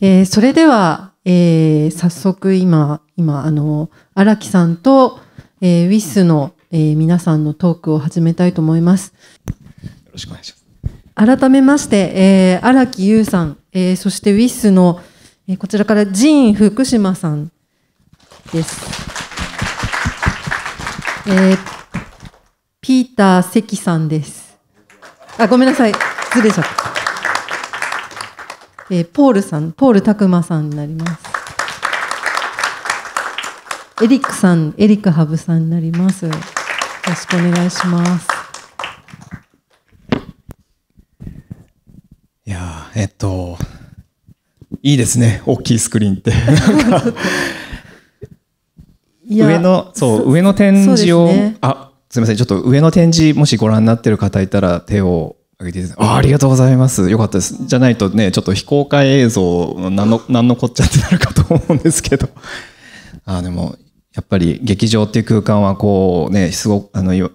えー、それでは、えー、早速今、今、あの、荒木さんと、えー、ウィスの、えー、皆さんのトークを始めたいと思います。よろしくお願いします。改めまして、荒、えー、木優さん、えー、そしてウィスの、えー、こちらからジーン福島さんです。えー、ピーター関さんです。あ、ごめんなさい。失礼しました。えー、ポールさん、ポール拓磨さんになります。エリックさん、エリックハブさんになります。よろしくお願いします。いやえっと、いいですね、大きいスクリーンって。上の、そう、上の展示を、ね、あ、すみません、ちょっと上の展示、もしご覧になってる方いたら手を上げてあありがとうございますよかったですじゃないとねちょっと非公開映像何の何のこっちゃってなるかと思うんですけど あでもやっぱり劇場っていう空間はこうねすごあの、え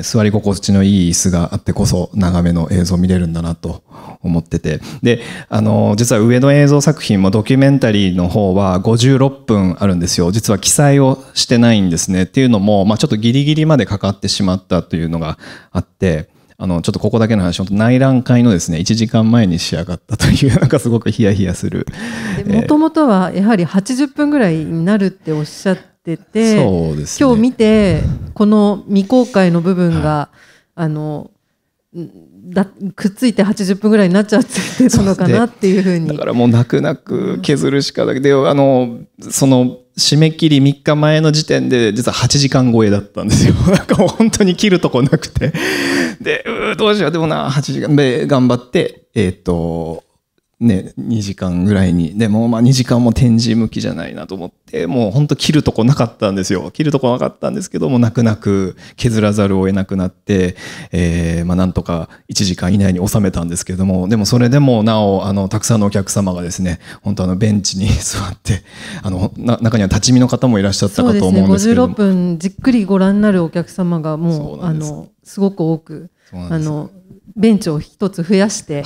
ー、座り心地のいい椅子があってこそ長めの映像見れるんだなと思っててであの実は上の映像作品もドキュメンタリーの方は56分あるんですよ実は記載をしてないんですねっていうのも、まあ、ちょっとギリギリまでかかってしまったというのがあって。あの、ちょっとここだけの話、本当内覧会のですね、1時間前に仕上がったという、なんかすごくヒヤヒヤする。もともとはやはり80分ぐらいになるっておっしゃってて、そうです、ね、今日見て、この未公開の部分が、はい、あの、だくっついて80分ぐらいになっちゃってるのかなっていうふうにだからもう泣く泣く削るしかだけで、うん、あのその締め切り3日前の時点で実は8時間超えだったんですよ なんかもう本当に切るとこなくてでうどうしようでもな8時間で頑張ってえっ、ー、とね、2時間ぐらいに。でも、まあ2時間も展示向きじゃないなと思って、もうほんと切るとこなかったんですよ。切るとこなかったんですけども、泣く泣く削らざるを得なくなって、えー、まあなんとか1時間以内に収めたんですけれども、でもそれでもなお、あの、たくさんのお客様がですね、本当あの、ベンチに座って、あの、中には立ち見の方もいらっしゃったかと思うんですけども。そうですね、56分じっくりご覧になるお客様がもう、うあの、すごく多く、あの、ベンチを一つ増やして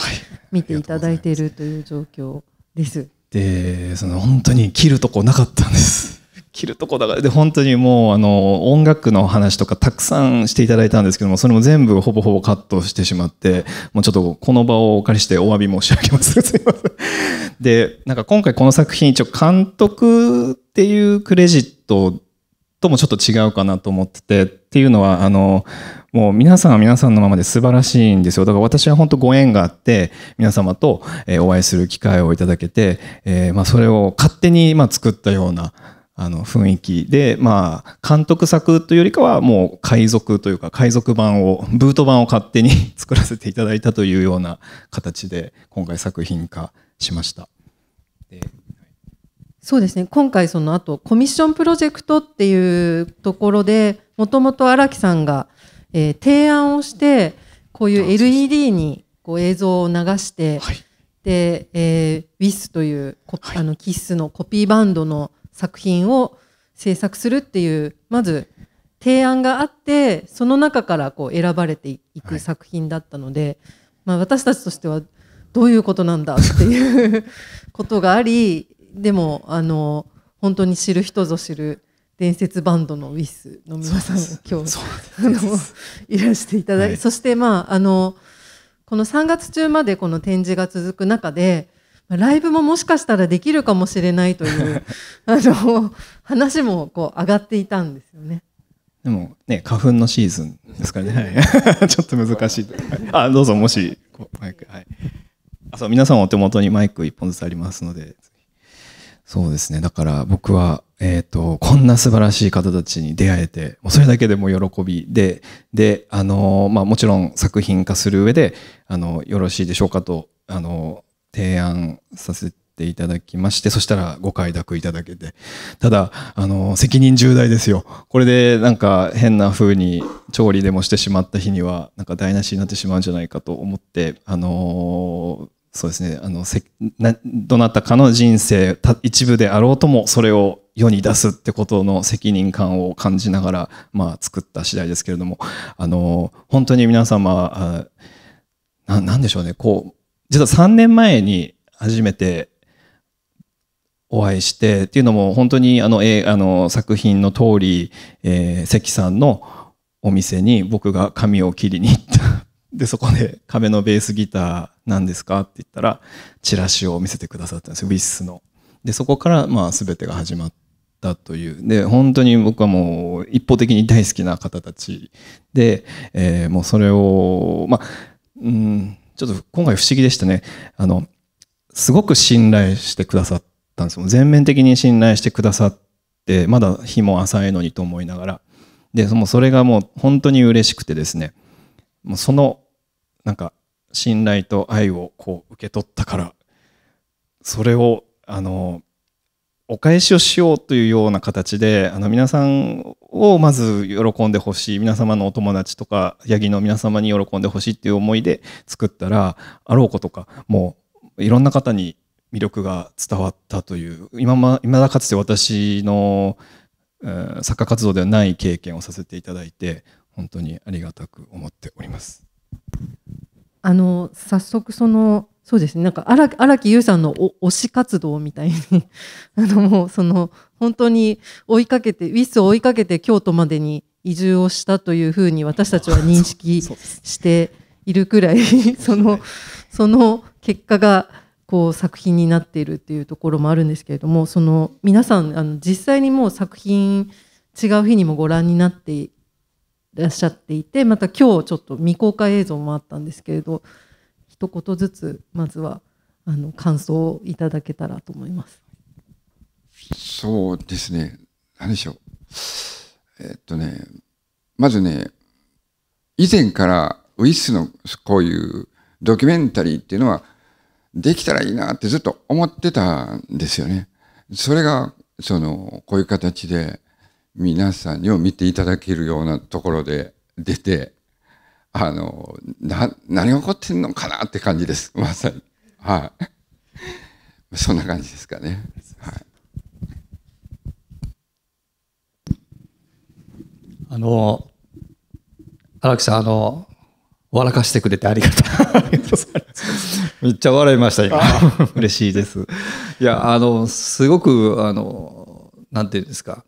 見ていただいているという状況です。はい、でその本当に切るとこなかったんです。切るとこだからで本当にもうあの音楽の話とかたくさんしていただいたんですけどもそれも全部ほぼほぼカットしてしまってもうちょっとこの場をお借りしてお詫び申し上げますすいませんでなんか今回この作品一応監督っていうクレジットともちょっと違うかなと思っててっていうのはあのもう皆さんは皆さんのままで素晴らしいんですよだから私は本当ご縁があって皆様とお会いする機会をいただけて、えー、まあ、それを勝手にま作ったようなあの雰囲気でまあ監督作というよりかはもう海賊というか海賊版をブート版を勝手に 作らせていただいたというような形で今回作品化しました。そうですね今回その後コミッションプロジェクトっていうところでもともと荒木さんが、えー、提案をしてこういう LED にこう映像を流して、はい、で、えー、WIS というコ、はい、あのキスのコピーバンドの作品を制作するっていうまず提案があってその中からこう選ばれていく作品だったので、はい、まあ、私たちとしてはどういうことなんだっていうことがありでもあの本当に知る人ぞ知る伝説バンドのウィスの皆さん今日あのいらしていただき、はい、そしてまああのこの3月中までこの展示が続く中でライブももしかしたらできるかもしれないという あの話もこう上がっていたんですよね。でもね花粉のシーズンですかね、はい、ちょっと難しい。あどうぞもしマイクはい。あそう皆さんお手元にマイク1本ずつありますのでそうですね。だから僕は、えっ、ー、と、こんな素晴らしい方たちに出会えて、もうそれだけでも喜びで、で、あの、まあ、もちろん作品化する上で、あの、よろしいでしょうかと、あの、提案させていただきまして、そしたらご快諾いただけて。ただ、あの、責任重大ですよ。これでなんか変な風に調理でもしてしまった日には、なんか台無しになってしまうんじゃないかと思って、あのーそうですねあのせなどなたかの人生一部であろうともそれを世に出すってことの責任感を感じながら、まあ、作った次第ですけれどもあの本当に皆様ななんでしょうねこう実は3年前に初めてお会いしてっていうのも本当にあの、えあの作品の通り、えー、関さんのお店に僕が髪を切りに行ったでそこで壁のベースギター何ですかって言ったら、チラシを見せてくださったんですよ、ウィスの。で、そこから、まあ、全てが始まったという。で、本当に僕はもう、一方的に大好きな方たちで、えー、もうそれを、まあ、うん、ちょっと今回不思議でしたね。あの、すごく信頼してくださったんですよ。全面的に信頼してくださって、まだ日も浅いのにと思いながら。で、そのそれがもう本当に嬉しくてですね、もうその、なんか、信頼と愛をこう受け取ったからそれをあのお返しをしようというような形であの皆さんをまず喜んでほしい皆様のお友達とかヤギの皆様に喜んでほしいっていう思いで作ったらあろうことかもういろんな方に魅力が伝わったという今ま今だかつて私の、えー、作家活動ではない経験をさせていただいて本当にありがたく思っております。あの早速そのそうですねなんか荒木優さんの推し活動みたいに あのもうその本当に追いかけてウィスを追いかけて京都までに移住をしたというふうに私たちは認識しているくらい そのその結果がこう作品になっているっていうところもあるんですけれどもその皆さんあの実際にもう作品違う日にもご覧になってらっしゃっていてまた今日ちょっと未公開映像もあったんですけれど一言ずつまずはあの感想をいただけたらと思います。そうですね何でしょうえっとねまずね以前からウィスのこういうドキュメンタリーっていうのはできたらいいなってずっと思ってたんですよね。それがそのこういう形で皆さんにも見ていただけるようなところで出て、あの、な、何が起こってんのかなって感じです。まさに。はい。そんな感じですかね。はい。あの、荒木さん、あの、笑かしてくれてありがとう。めっちゃ笑いました、今。嬉しいです。いや、あの、すごく、あの、なんていうんですか。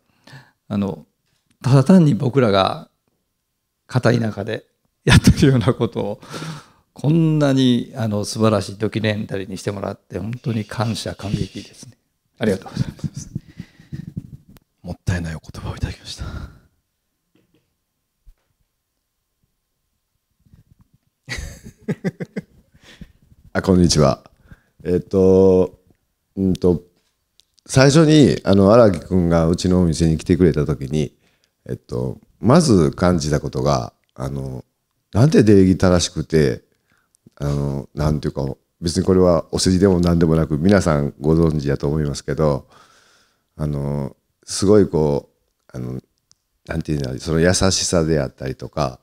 あのただ単に僕らが片田舎でやってるようなことをこんなにあの素晴らしいドキュメンタリーにしてもらって本当に感謝感激ですねありがとうございますもったいないお言葉をいただきました あこんにちはえっとうんと最初にあの荒木君がうちのお店に来てくれた時に、えっと、まず感じたことがあのなんて礼儀正しくてあのなんていうか別にこれはお世辞でも何でもなく皆さんご存知だと思いますけどあのすごいこうあのなんていうのその優しさであったりとか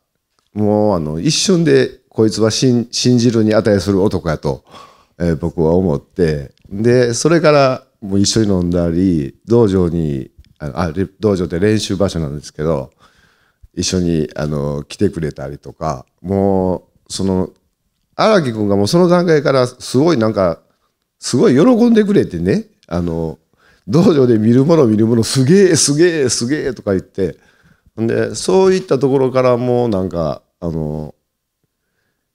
もうあの一瞬でこいつは信じるに値する男やと、えー、僕は思ってでそれからもう一緒に飲んだり道場にあ道場って練習場所なんですけど一緒にあの来てくれたりとかもうその荒木君がもうその段階からすごいなんかすごい喜んでくれてねあの道場で見るもの見るものすげえすげえすげえとか言ってでそういったところからもうなんかあの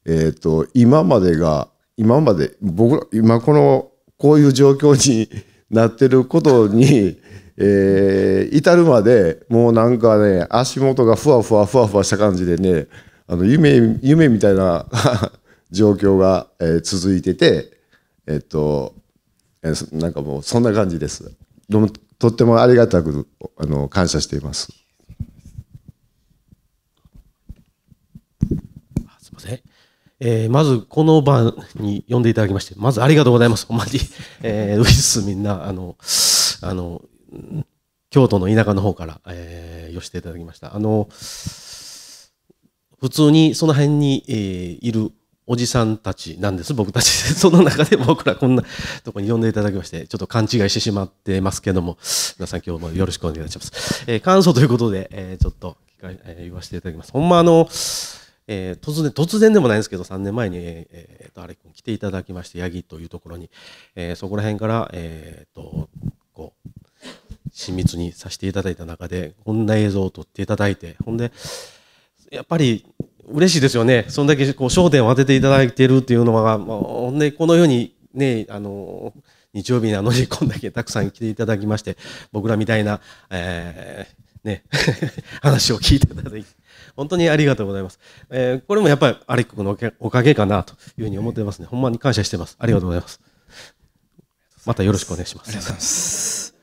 えっ、ー、と今までが今まで僕今このこういう状況になってることに、えー、至るまでもうなんかね足元がふわふわふわふわした感じでねあの夢夢みたいな 状況が、えー、続いててえっと、えー、なんかもうそんな感じです。どうもとってもありがたくあの感謝しています。えー、まずこの場に呼んでいただきまして、まずありがとうございます。ほんまに。えー、ウィスみんな、あの、あの、京都の田舎の方から、えー、寄せていただきました。あの、普通にその辺に、えー、いるおじさんたちなんです、僕たち。その中で僕らこんなとこに呼んでいただきまして、ちょっと勘違いしてしまってますけども、皆さん今日もよろしくお願いします。えー、感想ということで、えー、ちょっと、えー、言わせていただきます。ほんまあの、えー、突然、突然でもないんですけど、3年前に、えー、と、あれ来ていただきまして、ヤギというところに、えー、そこら辺から、えー、と、こう、親密にさせていただいた中で、こんな映像を撮っていただいて、ほんで、やっぱり、嬉しいですよね。そんだけ、こう、焦点を当てていただいているっていうのは、まあ、ほんで、このように、ね、あの日曜日なのに こんだけたくさん来ていただきまして僕らみたいな、えー、ね、話を聞いていただいて、本当にありがとうございます。えー、これもやっぱりアレックのおかげかなというふうに思ってますね。ほんまに感謝してます。ありがとうございます。またよろしくお願いします。ありがとうございます。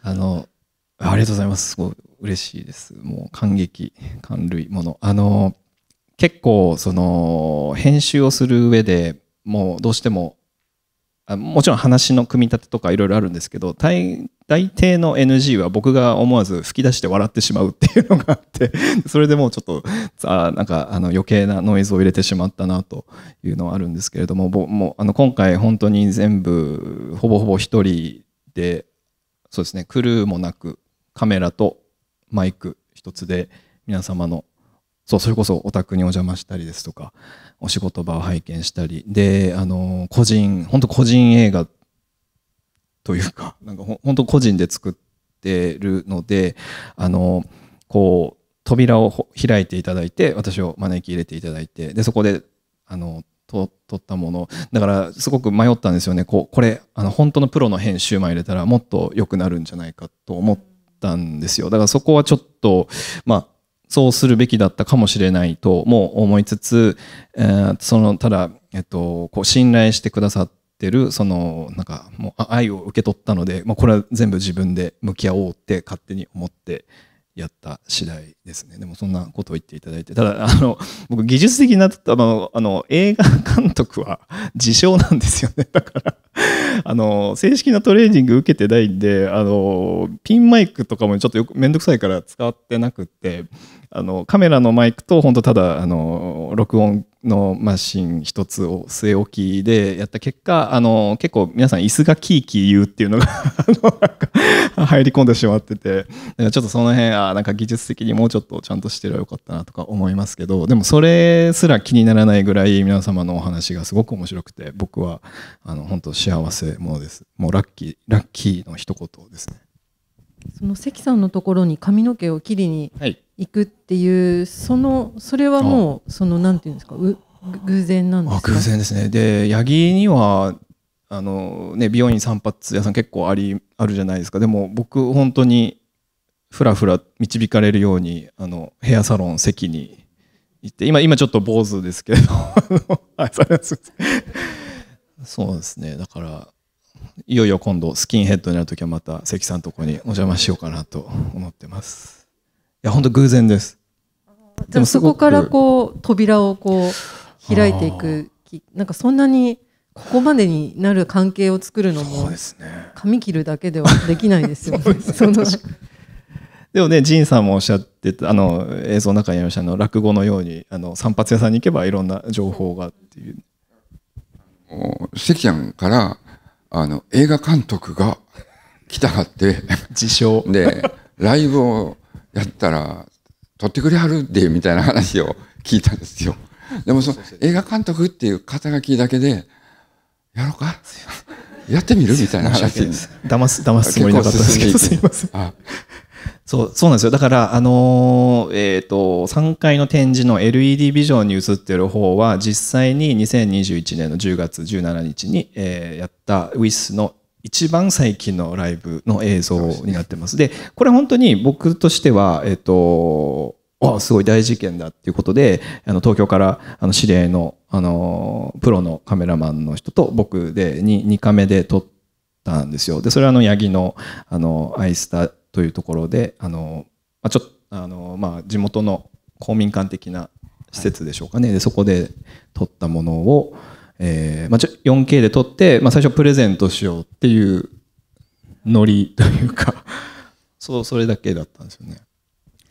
あの、ありがとうございます。すごい嬉しいです。もう感激、感類もの。あの、結構、その、編集をする上でもうどうしてももちろん話の組み立てとかいろいろあるんですけど大抵の NG は僕が思わず吹き出して笑ってしまうっていうのがあって それでもうちょっとあなんかあの余計なノイズを入れてしまったなというのはあるんですけれどももうあの今回本当に全部ほぼほぼ一人でそうですねクルーもなくカメラとマイク一つで皆様のそうそれこそお宅にお邪魔したりですとかお仕事場を拝見したりであの個人本当個人映画というかなんか本当個人で作ってるのであのこう扉を開いていただいて私を招き入れていただいてでそこであのと撮ったものだからすごく迷ったんですよねこうこれあの本当のプロの編集マン入れたらもっと良くなるんじゃないかと思ったんですよだからそこはちょっとまあそうするべきだったかもしれないとも思いつつ、えー、そのただ、えっと、こう信頼してくださってるそのなんかもう愛を受け取ったので、まあ、これは全部自分で向き合おうって勝手に思ってやった次第ですね。でもそんなことを言っていただいて、ただ、あの、僕技術的な、あの、あの映画監督は 自称なんですよね。だから、あの、正式なトレーニング受けてないんで、あの、ピンマイクとかもちょっとよくめんどくさいから使ってなくて、あのカメラのマイクと本当ただあの録音のマシン一つを据え置きでやった結果あの結構皆さん椅子がキーキー言うっていうのが 入り込んでしまっててちょっとその辺あなんか技術的にもうちょっとちゃんとしてればよかったなとか思いますけどでもそれすら気にならないぐらい皆様のお話がすごく面白くて僕はあの本当幸せものですもうラッキーラッキーの一言ですねその関さんのところに髪の毛を切りに、はい行くっていうそのそれはもうそのなんていうんですか偶然なんですか偶然ですねで八木にはあのね美容院散髪屋さん結構ありあるじゃないですかでも僕本当にふらふら導かれるようにあのヘアサロン席に行って今今ちょっと坊主ですけど そうですねだからいよいよ今度スキンヘッドになる時はまた関さんとこにお邪魔しようかなと思ってます。や本当偶然です。でもそこからこう扉をこう開いていくなんかそんなにここまでになる関係を作るのも、髪切るだけではできないですよね。でもね、ジンさんもおっしゃってた、あの、映像の中にありました、あの、落語のように、あの、散髪屋さんに行けばいろんな情報がっていう。関ちゃんから、あの、映画監督が来たがって、自称。で、ライブをやったら取ってくれはるでみたいな話を聞いたんですよ。でもその映画監督っていう肩書きだけでやろうかやってみるみたいな話に騙す騙すつもりなかったですけどすいません。そうそうなんですよだから、あのえーと、と3階の展示の LED ビジョンに映ってる方は実際に2021年の10月17日に、えー、やった WIS の一番最近のライブの映像になってます。で、これ本当に僕としては、えっ、と、すごい大事件だっていうことで、あの東京からあの知り合いの、あの、プロのカメラマンの人と僕で 2, 2カメで撮ったんですよ。で、それはあの、ヤギの、あの、アイスタというところで、あの、まあ、ちょっと、あの、まあ、地元の公民館的な施設でしょうかね。で、そこで撮ったものを、えーまあ、4K で撮って、まあ、最初プレゼントしようっていうノリというか そうそれだけだったんですよね。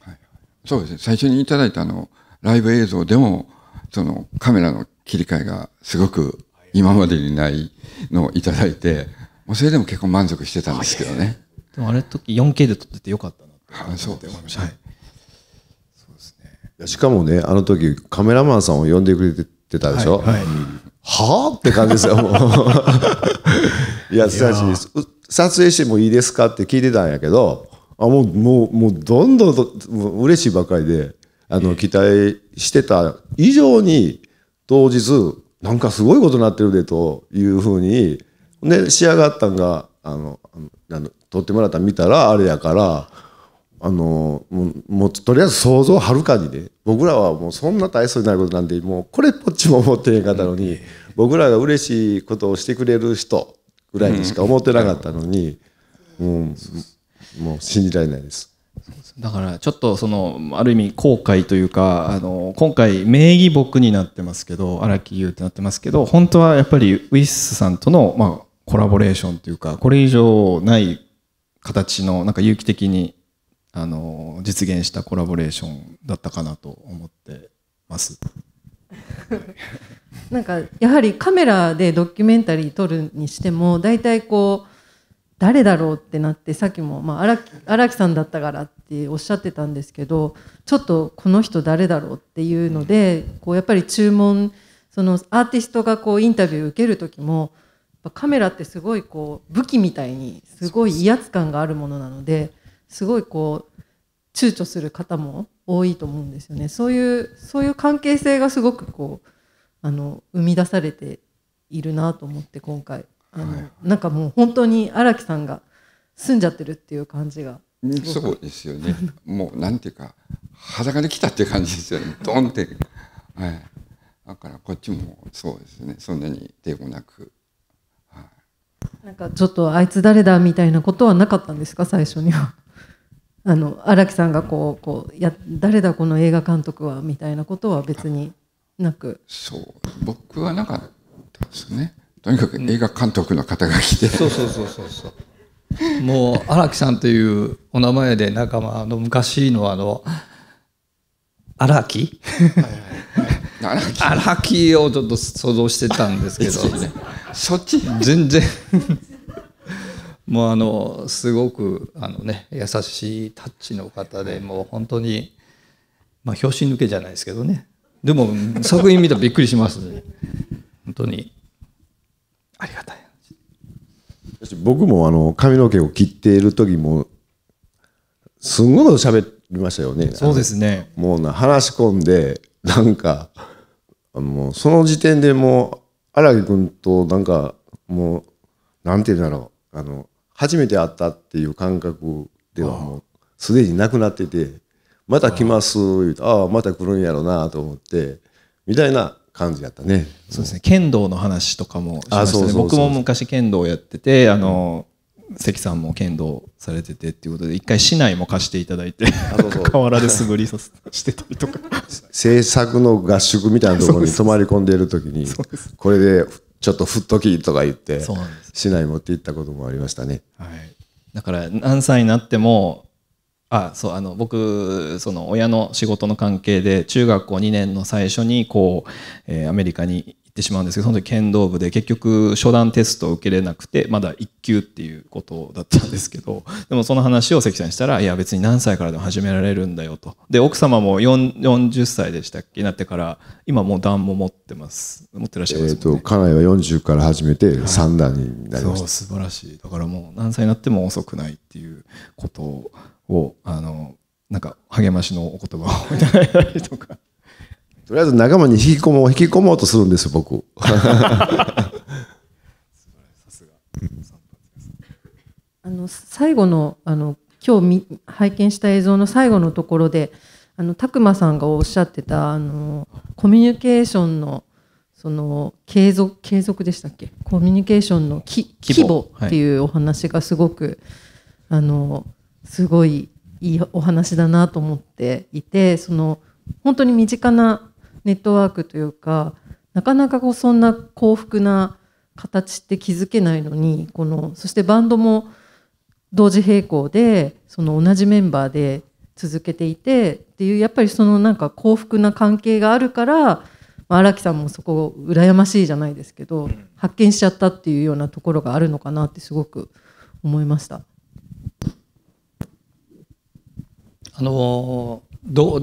はい、そうですね最初にいただいたあのライブ映像でもそのカメラの切り替えがすごく今までにないのをいただいてもうそれでも結構満足してたんですけどね。でもあれ時 4K で撮っててよかったなって思いました。はいしかもねあの時カメラマンさんを呼んでくれてたでしょ、はいはい、はあって感じですよ、もう。いや、撮影してもいいですかって聞いてたんやけど、あもう、もう、もうどんどんと、う嬉しいばかりで、あの、期待してた以上に、当日、なんかすごいことになってるで、というふうに、で、仕上がったんが、あの、あの撮ってもらったん見たら、あれやから、あのもうもうとりあえず想像はるかにね僕らはもうそんな大層になることなんでもうこれっぽっちも思ってへんかったのに、僕らが嬉しいことをしてくれる人ぐらいにしか思ってなかったのに、うんもう信じられないです。だからちょっとそのある意味後悔というかあの今回名義僕になってますけど荒木優ってなってますけど本当はやっぱりウィッスさんとのまあコラボレーションというかこれ以上ない形のなんか有機的にあの実現したコラボレーションだったかなと思ってます。なんかやはりカメラでドキュメンタリー撮るにしても大体こう誰だろうってなってさっきも、まあ、荒木さんだったからっておっしゃってたんですけどちょっとこの人誰だろうっていうのでこうやっぱり注文そのアーティストがこうインタビュー受ける時もカメラってすごいこう武器みたいにすごい威圧感があるものなので。すごいこう躊躇する方も多いと思うんですよねそういうそういう関係性がすごくこうあの生み出されているなと思って今回あの、はい、なんかもう本当に荒木さんが住んじゃってるっていう感じがそうですよねもうなんていうか裸で来たっていう感じですよね ドンって、はい、だからこっちもそうですねそんなに抵抗なく、はい、なんかちょっとあいつ誰だみたいなことはなかったんですか最初にはあの荒木さんがこうこうや誰だこの映画監督はみたいなことは別になくそう僕はなかったですねとにかく映画監督の方が来て、うん、そうそうそうそうそうもう荒木さんというお名前で仲間あの昔のあの荒木荒木をちょっと想像してたんですけど、そっち全然もうあのすごくあの、ね、優しいタッチの方でもう本当に、まあ、表紙抜けじゃないですけどねでも作品見たらびっくりしますね本当にありがたい僕もあの髪の毛を切っている時もすんごいこと喋りましたよねそうですねもうな話し込んでなんかもうその時点でもう荒木君となんかもうなんて言うんだろうあの初めて会ったっていう感覚ではもうすでになくなっててまた来ます言うとああまた来るんやろうなと思ってみたいな感じやったねそうですね剣道の話とかもしましたね僕も昔剣道やっててあの、関さんも剣道されててっていうことで一回市内も貸していただいて河原で素振りさしてたりとか制作の合宿みたいなところに泊まり込んでいる時に これでちょっと振っときとか言って、市内持って行ったこともありましたね。はい、だから何歳になってもあそうあの僕その親の仕事の関係で中学校2年の最初にこう、えー、アメリカにってしまうんですけどその時剣道部で結局初段テストを受けれなくてまだ1級っていうことだったんですけどでもその話を関さんにしたらいや別に何歳からでも始められるんだよとで奥様も40歳でしたっけなってから今もう段も持ってます持ってらっしゃいます、ね、えっ、と家内は40から始めて3段になりました、はい、素晴らしいだからもう何歳になっても遅くないっていうことをあのなんか励ましのお言葉をいただいたりとかとりあえず仲間に引き込もう、引き込もうとするんですよ、僕。あの最後のあの今日拝見した映像の最後のところであの拓磨さんがおっしゃってたあのコミュニケーションのその継続継続でしたっけコミュニケーションのき規模っていうお話がすごく、はい、あのすごいいいお話だなと思っていてその本当に身近なネットワークというかなかなかこうそんな幸福な形って気づけないのにこのそしてバンドも同時並行でその同じメンバーで続けていてっていうやっぱりそのなんか幸福な関係があるから荒、まあ、木さんもそこ羨ましいじゃないですけど発見しちゃったっていうようなところがあるのかなってすごく思いました。あのど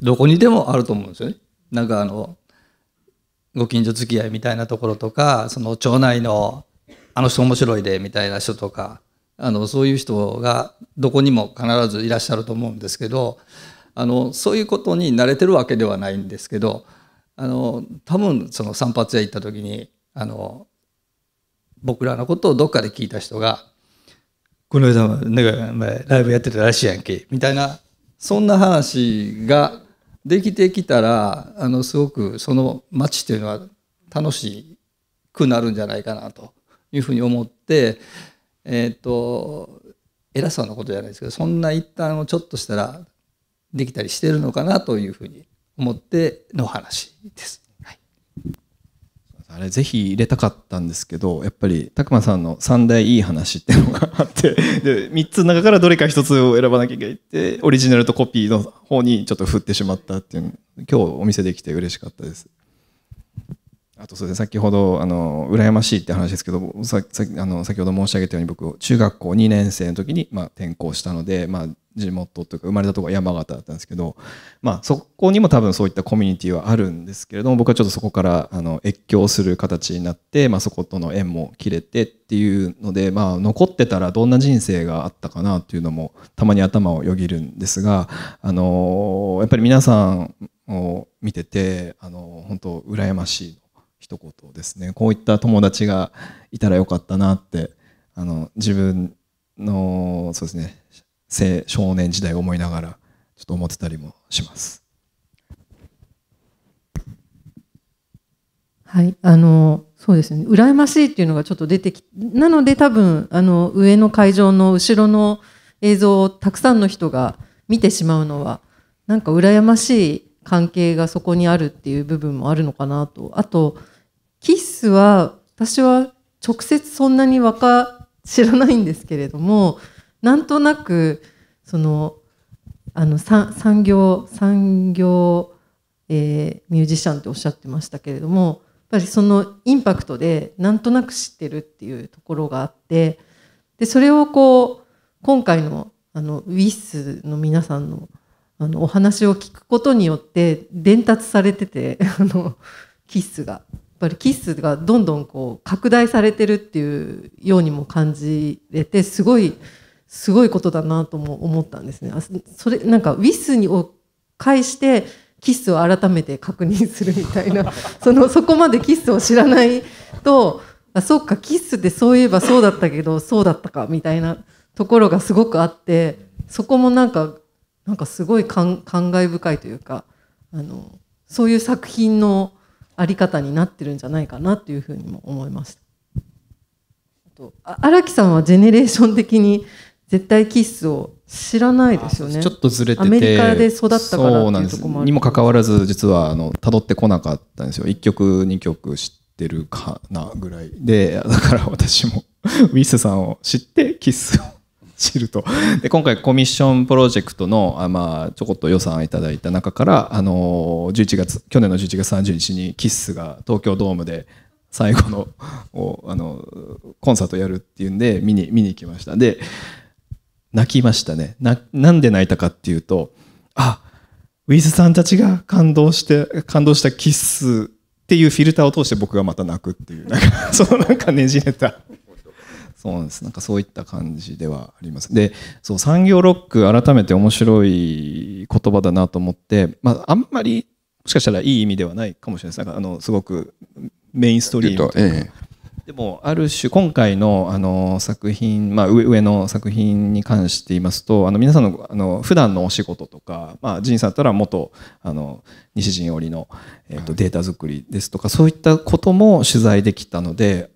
どこにでもあると思うんですよね。なんかあのご近所付き合いみたいなところとかその町内のあの人面白いでみたいな人とかあのそういう人がどこにも必ずいらっしゃると思うんですけどあのそういうことに慣れてるわけではないんですけどあの多分その散髪屋行った時にあの僕らのことをどっかで聞いた人が「この間なんかライブやってたらしいやんけ」みたいなそんな話ができてきたらあのすごくその町というのは楽しくなるんじゃないかなというふうに思って、えーと、と偉そうなことじゃないですけどそんな一端をちょっとしたらできたりしてるのかなというふうに思っての話です。あれぜひ入れたかったんですけどやっぱり拓まさんの3大いい話っていうのがあってで3つの中からどれか1つを選ばなきゃいけないってオリジナルとコピーの方にちょっと振ってしまったっていう今日お見せできて嬉しかったです。あとそうです先ほどあの羨ましいって話ですけどさあの先ほど申し上げたように僕中学校2年生の時に、まあ、転校したので、まあ、地元というか生まれたところ山形だったんですけど、まあ、そこにも多分そういったコミュニティはあるんですけれども僕はちょっとそこからあの越境する形になって、まあ、そことの縁も切れてっていうので、まあ、残ってたらどんな人生があったかなっていうのもたまに頭をよぎるんですが、あのやっぱり皆さんを見てて、あの本当羨ましい言ですねこういった友達がいたらよかったなってあの自分のそうですね青少年時代を思いながらちょっと思ってたりもします。はい、あのそうですね羨ましいっていうのがちょっと出てきなので多分あの上の会場の後ろの映像をたくさんの人が見てしまうのはなんか羨ましい関係がそこにあるっていう部分もあるのかなとあとキッスは私は直接そんなにわか知らないんですけれどもなんとなくそのあの産業産業、えー、ミュージシャンっておっしゃってましたけれどもやっぱりそのインパクトでなんとなく知ってるっていうところがあってでそれをこう今回のあのウィスの皆さんのあのお話を聞くことによって伝達されてて あのキッスがぱりキスがどんどんこう拡大されてるっていうようにも感じれてすごいすごいことだなとも思ったんですね。それなんかウィスにを介してキスを改めて確認するみたいな そのそこまでキスを知らないとあそっかキスってそういえばそうだったけどそうだったかみたいなところがすごくあってそこもなんかなんかすごい感慨深いというかあのそういう作品の。あり方になってるんじゃないかなというふうにも思いました。荒木さんはジェネレーション的に絶対キッスを知らないですよねちょっとずれててアメリカで育ったからっていうとこもにもかかわらず実はあのってこなかったんですよ1曲2曲知ってるかなぐらいでだから私もウィスさんを知ってキッスを知るとで今回コミッションプロジェクトのあ、まあ、ちょこっと予算いただいた中から、あのー、11月去年の11月30日にキッスが東京ドームで最後のをあのコンサートやるっていうんで見に見に行きましたで泣きましたねななんで泣いたかっていうとあウィズさんたちが感動して感動したキッスっていうフィルターを通して僕がまた泣くっていうなんかそのなんかねじれたそうなんです。なんかそういった感じではあります。で、そう、産業ロック、改めて面白い言葉だなと思って、まあ、あんまり、もしかしたらいい意味ではないかもしれないです。なんか、あの、すごくメインストリームというか。でも、ある種、今回の、あの、作品、まあ、上の作品に関して言いますと、あの、皆さんの、あの、普段のお仕事とか、まあ、ジさんだったら元、あの、西陣織の、えっと、データ作りですとか、そういったことも取材できたので、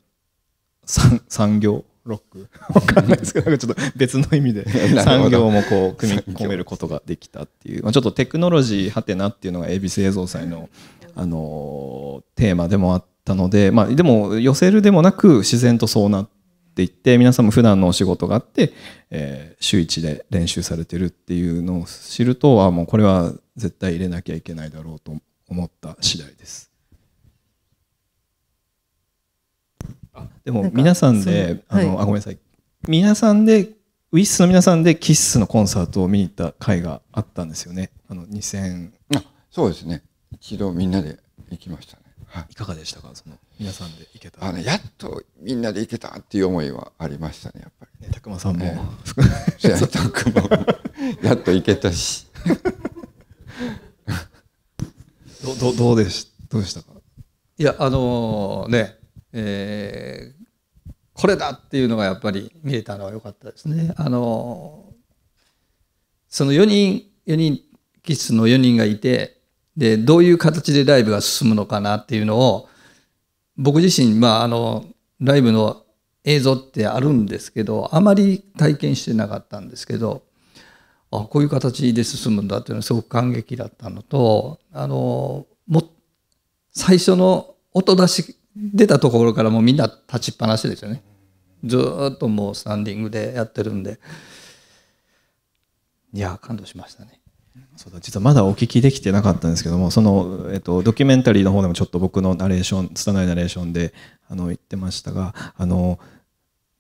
産業ロックわかんないですけど、なんかちょっと別の意味で 産業もこう組み込めることができたっていう、まあ、ちょっとテクノロジーはてなっていうのが恵比寿映像祭の、あのー、テーマでもあったので、まあ、でも寄せるでもなく自然とそうなっていって皆さんも普段のお仕事があって、えー、週1で練習されてるっていうのを知るとあもうこれは絶対入れなきゃいけないだろうと思った次第です。でも皆さんであの、はい、あごめんなさい皆さんでウィッスの皆さんでキッスのコンサートを見に行った回があったんですよねあの2000あそうですね一度みんなで行きましたね、はい、いかがでしたかその皆さんで行けたあのやっとみんなで行けたっていう思いはありましたねやっぱりねたくまさんも、えー、ややっと行けたし どどどうでしどうでしたかいやあのー、ねえー、これだっていうのがやっぱり見えたのは良かったですね。あのその4人4人キッスの4人がいてでどういう形でライブが進むのかなっていうのを僕自身、まあ、あのライブの映像ってあるんですけどあまり体験してなかったんですけどあこういう形で進むんだっていうのはすごく感激だったのとあのも最初の音出し出たところからもうみんな立ちっぱなしですよねずっともうスタンディングでやってるんでいや感動しましたねそうだ実はまだお聞きできてなかったんですけどもその、えっと、ドキュメンタリーの方でもちょっと僕のナレーション拙いナレーションであの言ってましたがあの、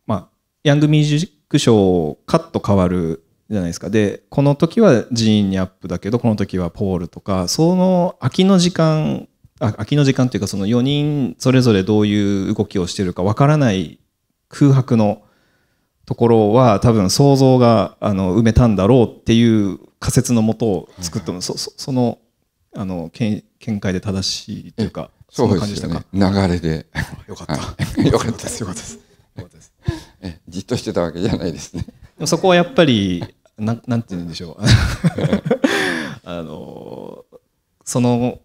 まあ、ヤングミュージックショーカット変わるじゃないですかでこの時はジーンにアップだけどこの時はポールとかその空きの時間あ空きの時間というかその4人それぞれどういう動きをしてるかわからない空白のところは多分想像があの埋めたんだろうっていう仮説のもとを作っても、はいはい、そそのあの見見解で正しいというかそういう感じですか、ね、流れで よかった よかったですよかったですよかったですえじっとしてたわけじゃないですねでもそこはやっぱりななんて言うんでしょう あのその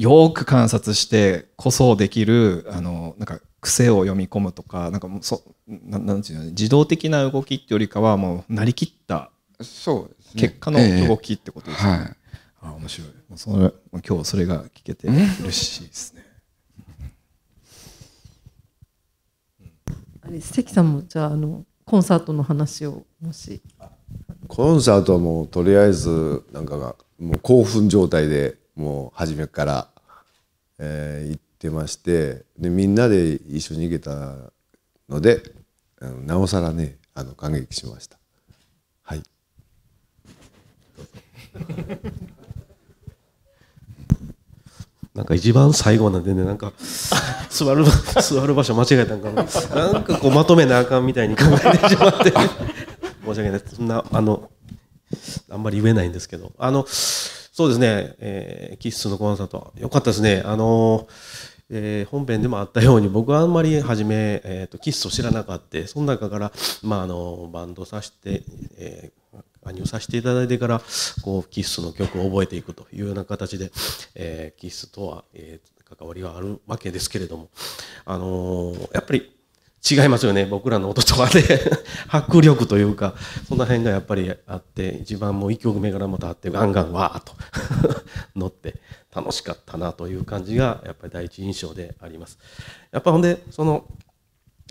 よく観察してこそできるあのなんか癖を読み込むとかなんかもうそななんていう自動的な動きってよりかはもうなりきったそう結果の動きってことですね。ええはい、あ面白いもうそれ今日それが聞けて嬉しいですね。あれ関さんもじゃあのコンサートの話をもしコンサートはもうとりあえずなんかがもう興奮状態でもう初めから、えー、行ってましてでみんなで一緒に行けたのでなおさらねあの感激しましたはい なんか一番最後なんでねなんか座る座る場所間違えたんかなんかこうまとめなあかんみたいに考えてしまって申し訳ないそんなあのあんまり言えないんですけどあのそうですね、えー、キッスのコンサート、よかったですね。あのー、えー、本編でもあったように僕はあんまり初め、えーと、キッスを知らなかったその中から、まあ、あのバンドさせて、えー、兄をさせていただいてからこうキッスの曲を覚えていくというような形で、えー、キッスとは、えー、関わりがあるわけですけれども、あのー、やっぱり違いますよね。僕らの音とはね。迫力というか、その辺がやっぱりあって、一番もう一曲目からまたあって、ガンガンわーっと 乗って楽しかったなという感じが、やっぱり第一印象であります。やっぱほんで、その、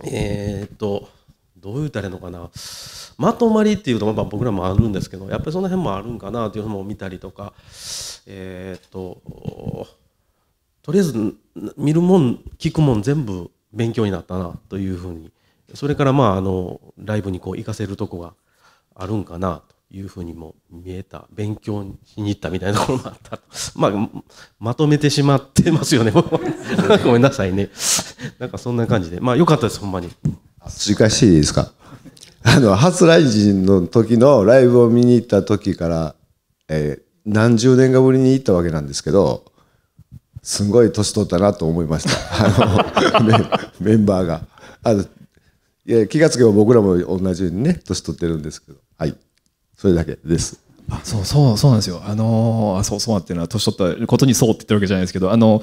えー、っと、どう言うたらいいのかな。まとまりっていうと、ま僕らもあるんですけど、やっぱりその辺もあるんかなというのを見たりとか、えー、っと、とりあえず見るもん、聞くもん全部勉強になったなというふうにそれからまああのライブにこう行かせるとこがあるんかなというふうにも見えた勉強しに行ったみたいなところもあった まあまとめてしまってますよね ごめんなさいね なんかそんな感じでまあよかったですほんまに追加していいですかあの初来日の時のライブを見に行った時から、えー、何十年かぶりに行ったわけなんですけどすごい年取ったなと思いましたあのメンバーがあのいや気がつけば僕らも同じようにね年取ってるんですけどはいそれだけですあそうそうそうなんですよあのー、あそうそうっていうのは年取ったことにそうって言ってるわけじゃないですけどあの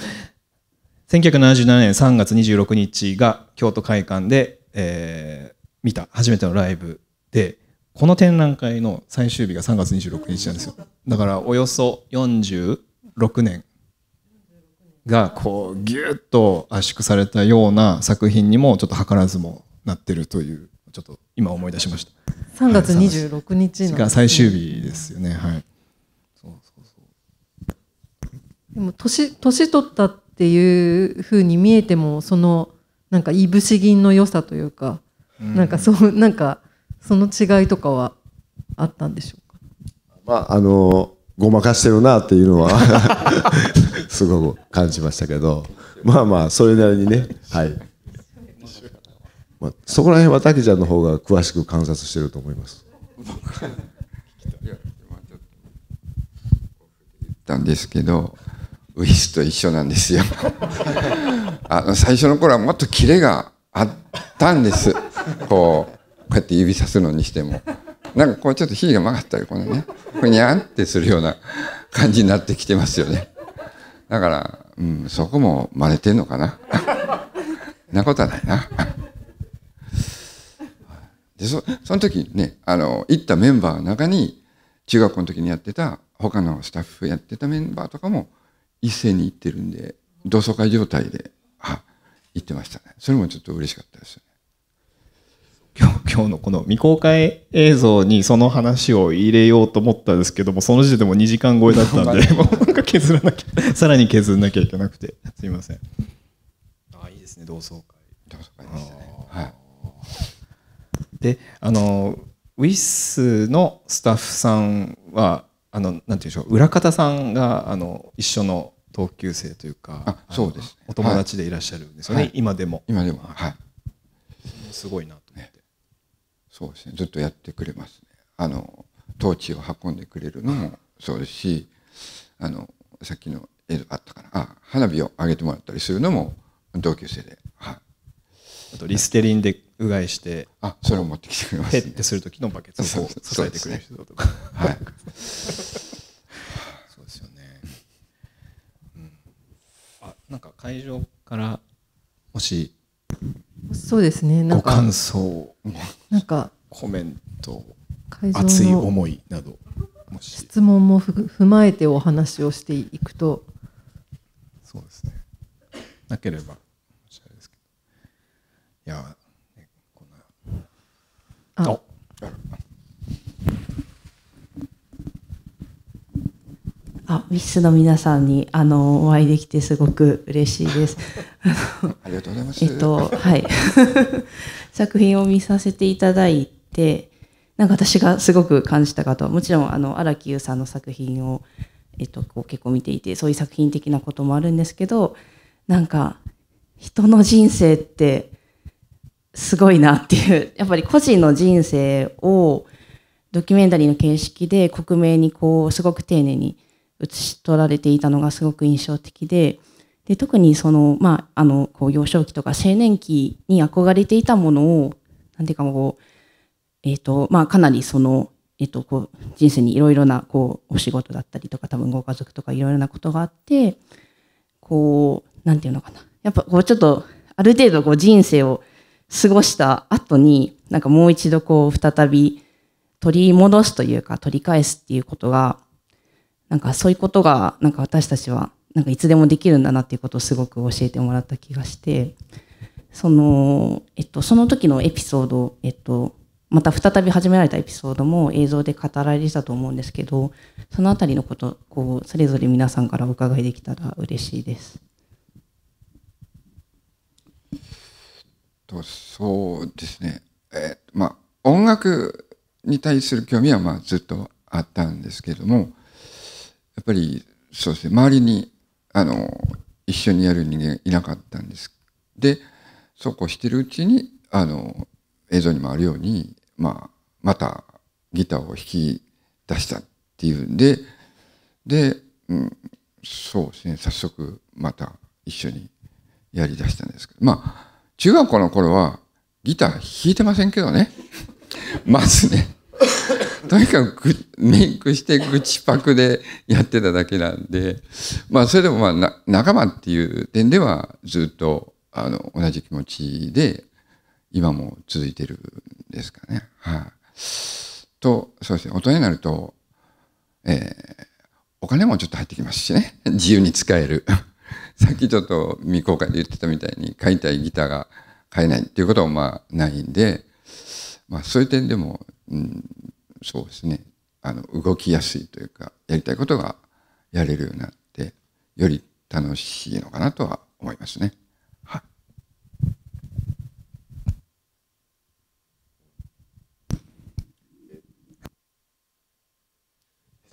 1977年3月26日が京都会館で、えー、見た初めてのライブでこの展覧会の最終日が3月26日なんですよだからおよそ46年がこうギュッと圧縮されたような作品にもちょっと図らずもなってるというちょっと今思い出しました3月26日の、が最終日ですよねはいでも年年取ったっていうふうに見えてもそのなんかいぶし銀の良さというか、うん、なんかそうなんかその違いとかはあったんでしょうかまああのごまかしてるなっていうのは すごく感じましたけどまあまあそれなりにねはい、まあ、そこら辺はたけちゃんの方が詳しく観察してると思いますたんですけどウイスと一緒なんですよ あの最初の頃はもっとキレがあったんですこうこうやって指さすのにしてもなんかこうちょっとひが曲がったりこのねふにゃんってするような感じになってきてますよねだから、うん、そこも真似てんのかななことはないなでそその時ねあの行ったメンバーの中に中学校の時にやってた他のスタッフやってたメンバーとかも一斉に行ってるんで同窓会状態であ行ってましたねそれもちょっと嬉しかったですね今日今日のこの未公開映像にその話を入れようと思ったんですけどもその時点でも2時間超えだったんで もうなんか削らなきゃさらに削らなきゃいけなくてすいませんあいいですね同窓会同窓会でしたねはいであのウィスのスタッフさんはあのなんていうんでしょう裏方さんがあの一緒の同級生というかそうです、ね、お友達でいらっしゃるんですよね、はい、今でも今でもはいすごいなそうですねずっとやってくれますねあのトーチを運んでくれるのもそうですしあのさっきの絵あったかなあ花火を上げてもらったりするのも同級生ではいあとリステリンでうがいして、あそれを持ってきてくれます、ね、ペッてするときのバケツを支えてくれる人とか、は いそうですよね、うん、あなんか会場からもしそうですねご感想なんかコメント熱い思いなど質問も踏まえてお話をしていくとそうですねなければいや、こんなあああ、ウィスの皆さんにあのお会いできてすごく嬉しいです。ありがとうございます。えっとはい 作品を見させていただいて、なんか私がすごく感じたかと、もちろんあの荒木優さんの作品をえっとこう結構見ていて、そういう作品的なこともあるんですけど、なんか人の人生ってすごいなっていう、やっぱり個人の人生をドキュメンタリーの形式で克明にこうすごく丁寧に写し取られていたのがすごく印象的でで特にその、まあ、あのこう幼少期とか青年期に憧れていたものを何ていうかこう、えーとまあ、かなりその、えー、とこう人生にいろいろなこうお仕事だったりとか多分ご家族とかいろいろなことがあってこうなんていうのかなやっぱこうちょっとある程度こう人生を過ごした後になんかもう一度こう再び取り戻すというか取り返すっていうことがなんかそういうことがなんか私たちはなんかいつでもできるんだなっていうことをすごく教えてもらった気がしてその,、えっと、その時のエピソード、えっと、また再び始められたエピソードも映像で語られてたと思うんですけどその辺りのことこうそれぞれ皆さんからお伺いできたら嬉しいです。とそうですね、えー、まあ音楽に対する興味はまあずっとあったんですけどもやっぱりそうですね周りにあの一緒にやる人間いなかったんですでそうこうしてるうちにあの映像にもあるように、まあ、またギターを弾き出したっていうんでで、うん、そうですね早速また一緒にやりだしたんですけどまあ中学校の頃はギター弾いてませんけどね まずねとにかくメイクして愚痴パクでやってただけなんで、まあそれでもまあな仲間っていう点ではずっとあの同じ気持ちで今も続いてるんですかね。はい、あ、と、そうですね、大人になると、えー、お金もちょっと入ってきますしね、自由に使える。さっきちょっと未公開で言ってたみたいに買いたいギターが買えないっていうこともまあないんで、まあそういう点でも、うん、そうですねあの動きやすいというかやりたいことがやれるようになってより楽しいのかなとは思いますね。は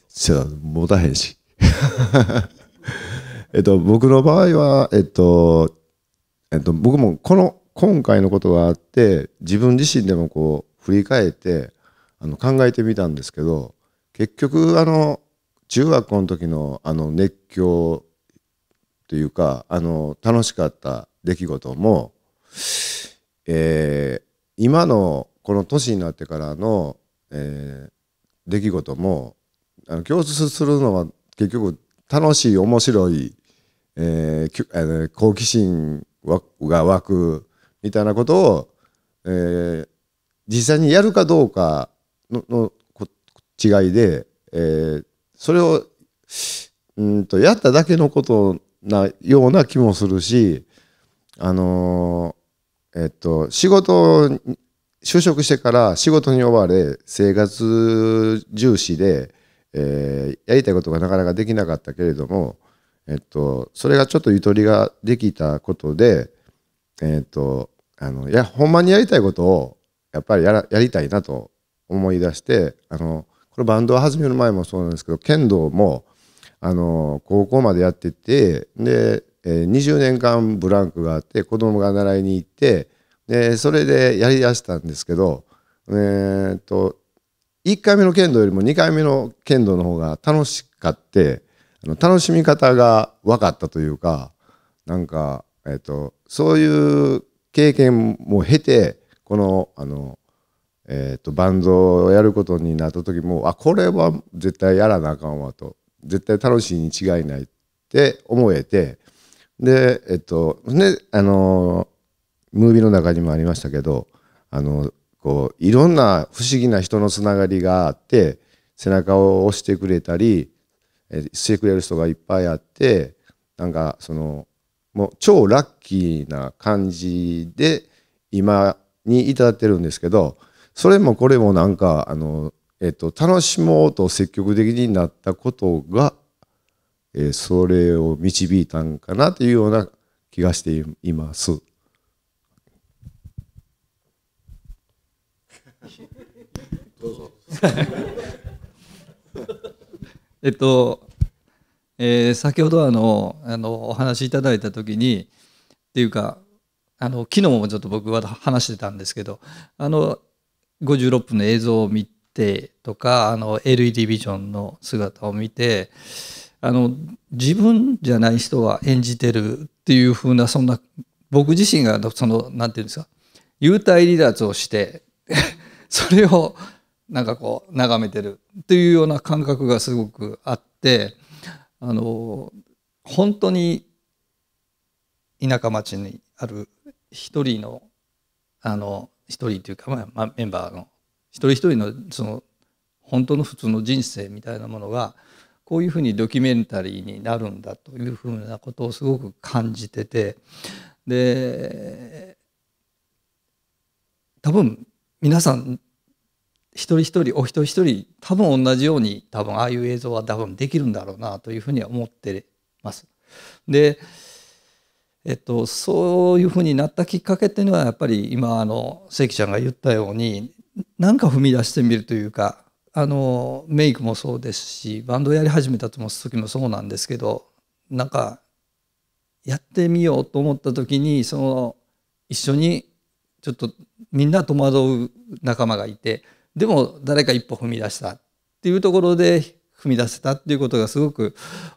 じゃあ持たへんし。えっと、僕の場合は、えっと、えっと、僕もこの今回のことがあって自分自身でもこう振り返ってあの考えてみたんですけど結局あの中学校の時のあの熱狂というかあの楽しかった出来事も、えー、今のこの年になってからの、えー、出来事もあの共通するのは結局楽しい面白い、えー、好奇心が湧くみたいなことを、えー、実際にやるかどうかの違いで、えー、それをうんとやっただけのことなような気もするし、あのー、えっと、仕事就職してから仕事に追われ生活重視で、えー、やりたいことがなかなかできなかったけれども、えっと、それがちょっとゆとりができたことで、えっと、あのいやほんまにやりたいことをやっぱりやらやりたいなと思い出してあのこれバンドを始める前もそうなんですけど剣道もあの高校までやっててで、え20年間ブランクがあって子供が習いに行ってでそれでやりだしたんですけど、えー、っと1回目の剣道よりも2回目の剣道の方が楽しかってあの楽しみ方が分かったというかなんか、えー、っとそういう経験も経てこのあのえーと、バンドをやることになった時もあこれは絶対やらなあかんわと絶対楽しいに違いないって思えてでえっとねあのムービーの中にもありましたけどあのこういろんな不思議な人のつながりがあって背中を押してくれたりしてくれる人がいっぱいあってなんかそのもう超ラッキーな感じで今に至ってるんですけど。それもこれもなんかあの、えっと、楽しもうと積極的になったことが、えー、それを導いたんかなというような気がしています。どうぞ。えっと、えー、先ほどあのあのお話しいただいた時にっていうかあの昨日もちょっと僕は話してたんですけどあの56分の映像を見てとかあの LED ビジョンの姿を見てあの自分じゃない人は演じてるっていうふうなそんな僕自身がその何て言うんですか幽体離脱をして それをなんかこう眺めてるっていうような感覚がすごくあってあの本当に田舎町にある一人のあの一人というか、まあ、メンバーの一人一人のその本当の普通の人生みたいなものがこういうふうにドキュメンタリーになるんだというふうなことをすごく感じててで多分皆さん一人一人お一人一人多分同じように多分ああいう映像は多分できるんだろうなというふうには思ってます。でえっと、そういうふうになったきっかけっていうのはやっぱり今あの関ちゃんが言ったように何か踏み出してみるというかあのメイクもそうですしバンドやり始めた時もそうなんですけどなんかやってみようと思った時にその一緒にちょっとみんな戸惑う仲間がいてでも誰か一歩踏み出したっていうところで踏み出せたっていうことがすごく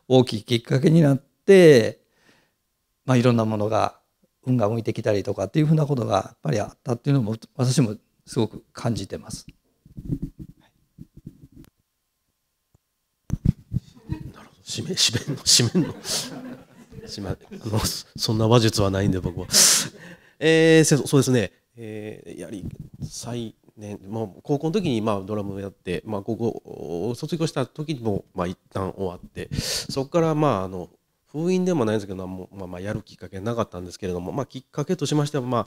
大きいきっかけになってまあ、いろんなものが運が向いてきたりとかっていうふうなことがやっぱりあったっていうのも私もすごく感じてます。なるほど締め締めの締めの締めあのそんな話術はないんで僕は。えー、そうですね、えー、やはり最年、もう高校の時にまあドラムをやって、まあ、高校を卒業した時にもまあ一旦終わってそこからまああの封印でもないんですけど、まあ、まあやるきっかけなかったんですけれども、まあ、きっかけとしましては、まあ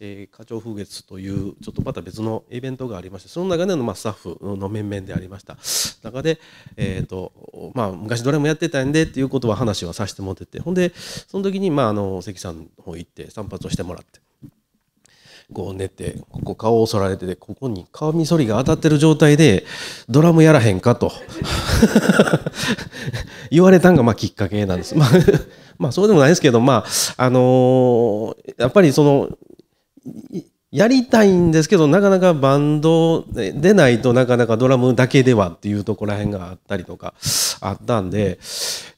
え課長風月というちょっとまた別のイベントがありましてその中での、まあ、スタッフの面々でありました中で、えとまあ、昔どれもやってたんでっていうことは話はさせてもらっててほんでその時に、まあ、あの関さんの方行って散髪をしてもらって。こう寝てここ顔をそられててここに顔みそりが当たってる状態でドラムやらへんかと 言われたんがまあきっかけなんです。まあ、まあそうでもないですけどまああのー、やっぱりそのやりたいんですけどなかなかバンドでないとなかなかドラムだけではっていうとこら辺があったりとかあったんで、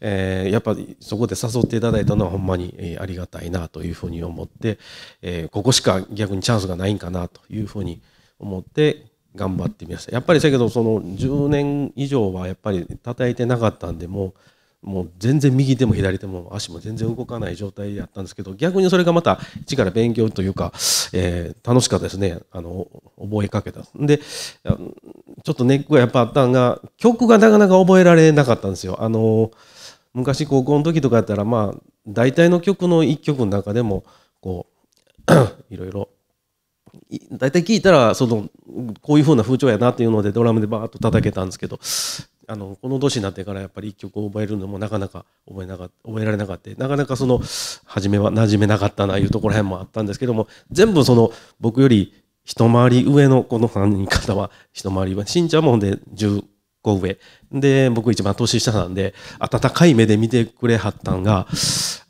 えー、やっぱりそこで誘っていただいたのはほんまに、ありがたいなというふうに思って、えー、ここしか逆にチャンスがないんかなというふうに思って頑張ってみましたやっぱりだけどその10年以上はやっぱり叩いてなかったんでもうもう全然右手も左手も足も全然動かない状態やったんですけど逆にそれがまた一から勉強というか、えー、楽しかったですねあの覚えかけたでちょっとネックがやっぱあったんが曲がなかなか覚えられなかったんですよあの昔高校の時とかやったらまあ大体の曲の1曲の中でもこう いろいろ大体聞いたらそのこういうふうな風潮やなっていうのでドラムでバーッと叩けたんですけどあのこの年になってからやっぱり一曲覚えるのもなかなか覚えなか覚えられなかったなかなかその初めは馴染めなかったないうところへんもあったんですけども全部その僕より一回り上のこの3人方は一回り上しんちゃんもほんで10個上。で、僕一番年下なんで、温かい目で見てくれはったんが、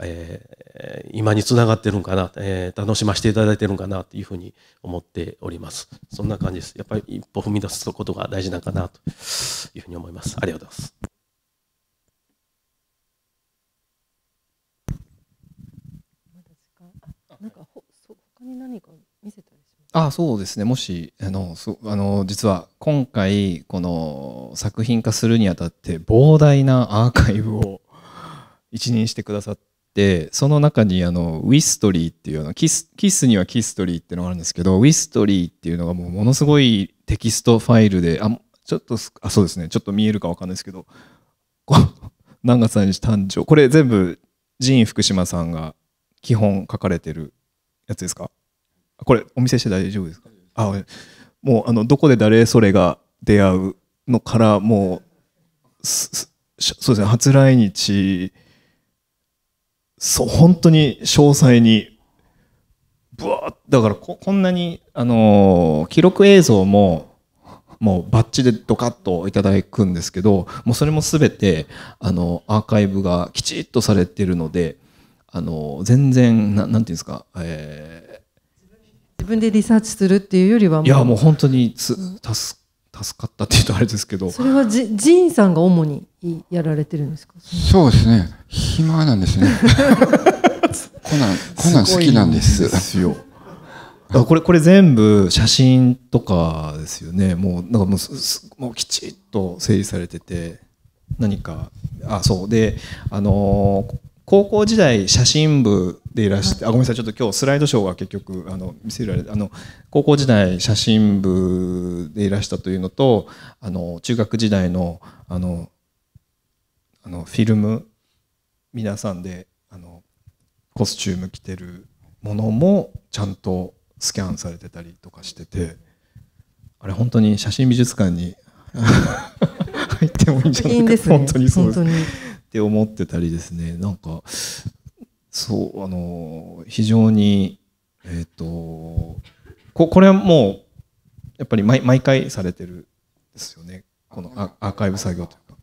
えー、今につながってるんかな、えー、楽しませていただいてるんかなというふうに思っております。そんな感じです。やっぱり一歩踏み出すことが大事なんかなというふうに思います。ありがとうございます。あそうですねもしあのそあの実は今回この作品化するにあたって膨大なアーカイブを一任してくださってその中にあのウィストリーっていうのキスキスにはキストリーっていうのがあるんですけどウィストリーっていうのがもうものすごいテキストファイルであちょっとあそうですねちょっと見えるかわかんないですけど 何月何日誕生これ全部ジーン福島さんが基本書かれてるやつですかこれお見せして大丈夫ですかあもうあのどこで誰それが出会うのからもうそうですね初来日そう本当に詳細にぶわだからここんなに、あのー、記録映像ももうバッチでドカッといただくんですけどもうそれも全てあのアーカイブがきちっとされてるので、あの全然ななんていうんですか、えー自分でリサーチするっていうよりはいやもう本当につ助助かったっていうとあれですけどそれはじジンさんが主にやられてるんですかそうですね暇なんですね コナンコナン好きなんですですよこれこれ全部写真とかですよねもうなんかもうすもうきちっと整理されてて何かあそうであのー高校時代写真部でいらして、あごめんなさいちょっと今日スライドショーが結局あの見せられあの高校時代写真部でいらしたというのとあの中学時代のあのあのフィルム皆さんであのコスチューム着てるものもちゃんとスキャンされてたりとかしててあれ本当に写真美術館に 入ってもいいんじゃないか、ね、本当にそうです。って思ってたりですねなんかそうあの非常にえっ、ー、とここれはもうやっぱり毎毎回されてるですよねこのアアーカイブ作業というか。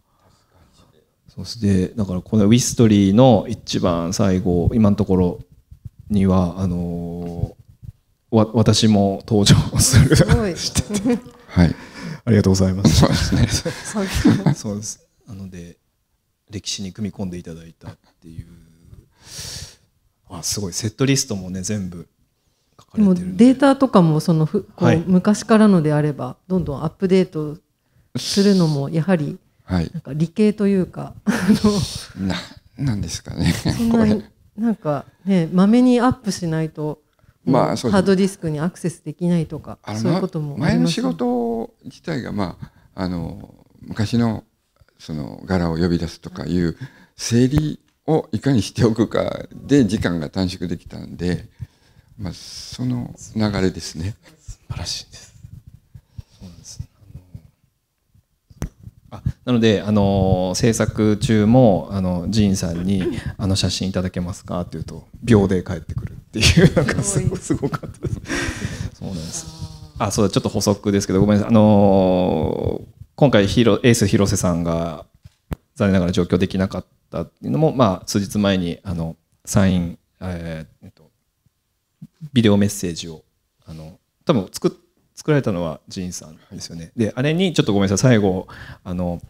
そしてだからこのウィストリーの一番最後今のところにはあのわ私も登場する してて、はい、ありがとうございます。そうですね。そうです。なので歴史に組み込んでいただいたっていうあすごいセットリストもね全部書かれてるでもデータとかもそのふこう昔からのであればどんどんアップデートするのもやはりはい、なんか理系というか、はい、ななんですかねそんななんかねまめにアップしないと。まあ、そうハードディスクにアクセスできないとかそういうことも前の仕事自体が、まあ、あの昔のその柄を呼び出すとかいう整理をいかにしておくかで時間が短縮できたんで、まあ、その流れですね。素晴らしいです。そうなんです、ね、あなのであの制作中もあのジーンさんに「あの写真いただけますか?」って言うと秒で帰ってくるっていうなんかすごすごかったです。そうなんですあそうだちょっと補足ですけどごめんなさいあのー今回ヒロエース広瀬さんが残念ながら上京できなかったっていうのも、まあ、数日前にあのサイン、えーえっと、ビデオメッセージをあの多分作作られたのはジンさんですよね。であれにちょっとごめんなさい最後あの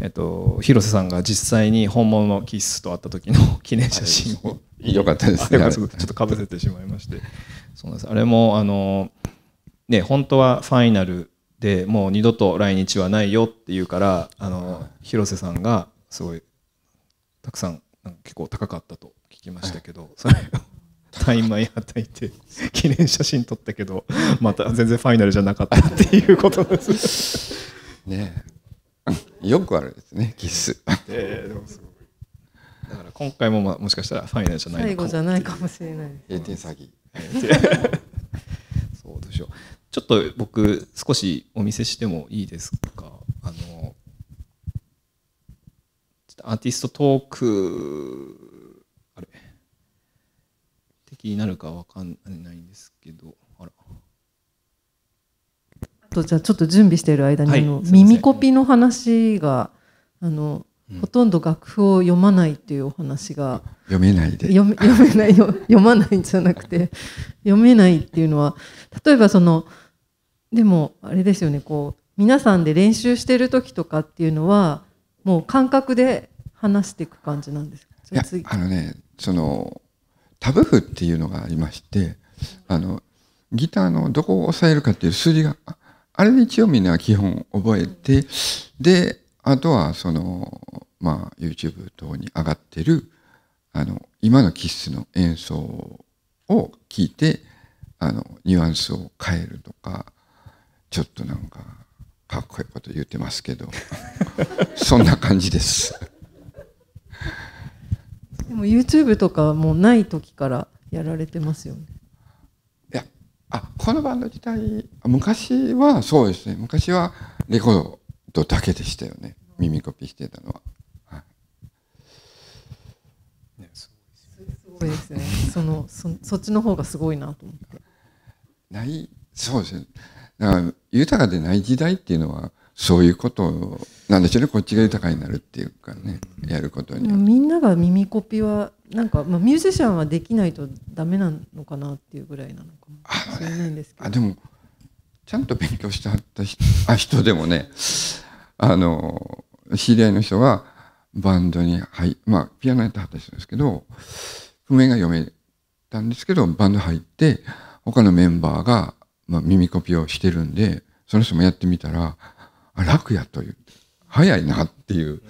えっと、広瀬さんが実際に本物のキッスと会った時の記念写真を、い、よかったですねちょっとかぶせてしまいましてそうなんですあれもあの、ね、本当はファイナルでもう二度と来日はないよって言うからあの広瀬さんがすごいたくさん結構高かったと聞きましたけど、はい、それを タイマイはたいて記念写真撮ったけどまた全然ファイナルじゃなかったっていうことですねよくあるですねキス、えでもすごいだから今回も、まあ、もしかしたらファイナルじゃない最後じゃないかもしれない 詐欺 そうでしょうちょっと僕少しお見せしてもいいですかあのアーティストトークあれ的になるかわかんないんですけどあらあとじゃあちょっと準備している間に、はい、耳コピの話があの、うん、ほとんど楽譜を読まないっていうお話が読めないで読めない 読まないんじゃなくて読めないっていうのは例えばその「でもあれですよねこう皆さんで練習してる時とかっていうのはもう感覚で話していく感じなんですかいやあのねそのタブフっていうのがありましてあのギターのどこを押さえるかっていう数字があれで一応みんな基本覚えてであとはそのまあ YouTube 等に上がってるあの今の気質の演奏を聞いてあのニュアンスを変えるとかちょっとなんかかっこいいこと言ってますけど そんな感じです でも YouTube とかもうない時からやられてますよねいやあこのバンド自体昔はそうですね昔はレコードだけでしたよね耳コピーしてたのは、はい、ね、すごいですねそのそそっちの方がすごいなと思ってないそうですねだから豊かでない時代っていうのはそういうことなんでしょうねこっちが豊かになるっていうかねやることにみんなが耳コピはなんか、まあ、ミュージシャンはできないとダメなのかなっていうぐらいなのかもしれないんですけどあでもちゃんと勉強してはった人あ人でもねあの知り合いの人はバンドに、はい、まあ、ピアノやってはった人ですけど譜面が読めたんですけどバンド入って他のメンバーがまあ、耳コピをしてるんで、その人もやってみたら、あ楽やという、早いなっていう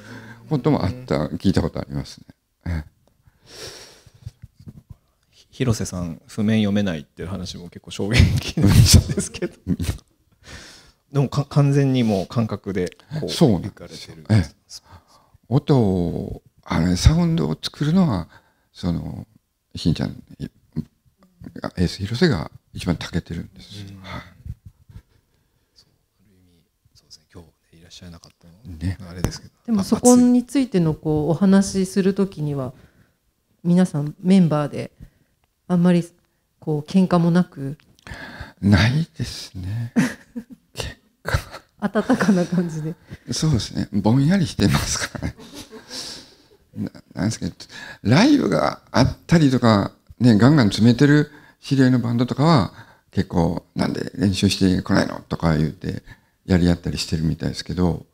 こともあった、聞いたことありますね。広瀬さん、譜面読めないっていう話も結構衝撃でしですけど。でもか完全にもう感覚でこうそうなんですよ、え、音をあれサウンドを作るのはそのしんちゃんエース広瀬が一番たけてるんです。はい、そうですね今日、いらっしゃらなかったの、ね、あれですけどでもそこについてのこうお話しするときには皆さんメンバーであんまりこう喧嘩もなくないですね 喧嘩温かな感じでそうですねぼんやりしてますからねななんですけどライブがあったりとかね、ガンガン詰めてる知り合いのバンドとかは、結構、なんで練習してこないのとか言うて、やり合ったりしてるみたいですけど、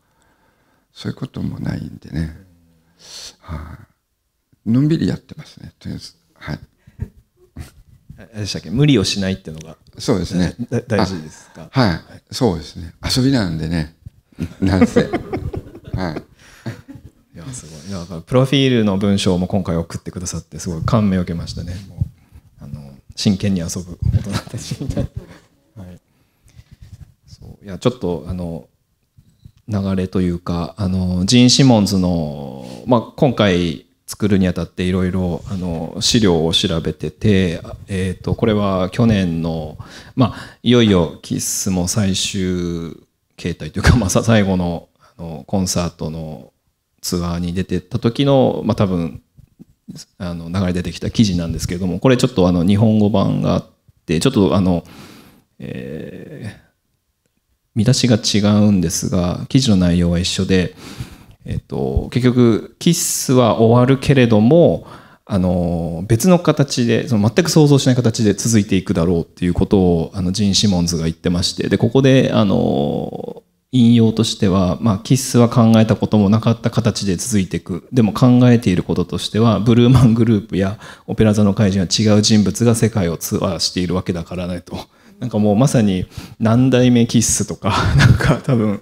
そういうこともないんでね。はい、あ、のんびりやってますね、とりあえず。はい。でしたっけ無理をしないっていうのがそうですね大事ですかはい、はい、そうですね遊びなんでねなんせはいいやすごいいやプロフィールの文章も今回送ってくださってすごい感銘を受けましたねあの真剣に遊ぶ大人たちみたいな、はい、そういやちょっとあの流れというかあのジーン・シモンズの、まあ、今回作るにあたっていろいろ資料を調べてて、えー、とこれは去年の、まあ、いよいよキスも最終形態というか、まあ、最後のあのコンサートのツアーに出てた時の、まあ、多分あの流れ出てきた記事なんですけれどもこれちょっとあの日本語版があってちょっとあの、えー、見出しが違うんですが記事の内容は一緒で、えっと、結局キッスは終わるけれどもあの別の形でその全く想像しない形で続いていくだろうっていうことをあのジン・シモンズが言ってましてでここであの引用としては、まあ、キッスは考えたこともなかった形で続いていく。でも考えていることとしては、ブルーマングループやオペラ座の怪人は違う人物が世界をツアーしているわけだからねと。なんかもうまさに何代目キッスとか、なんか多分、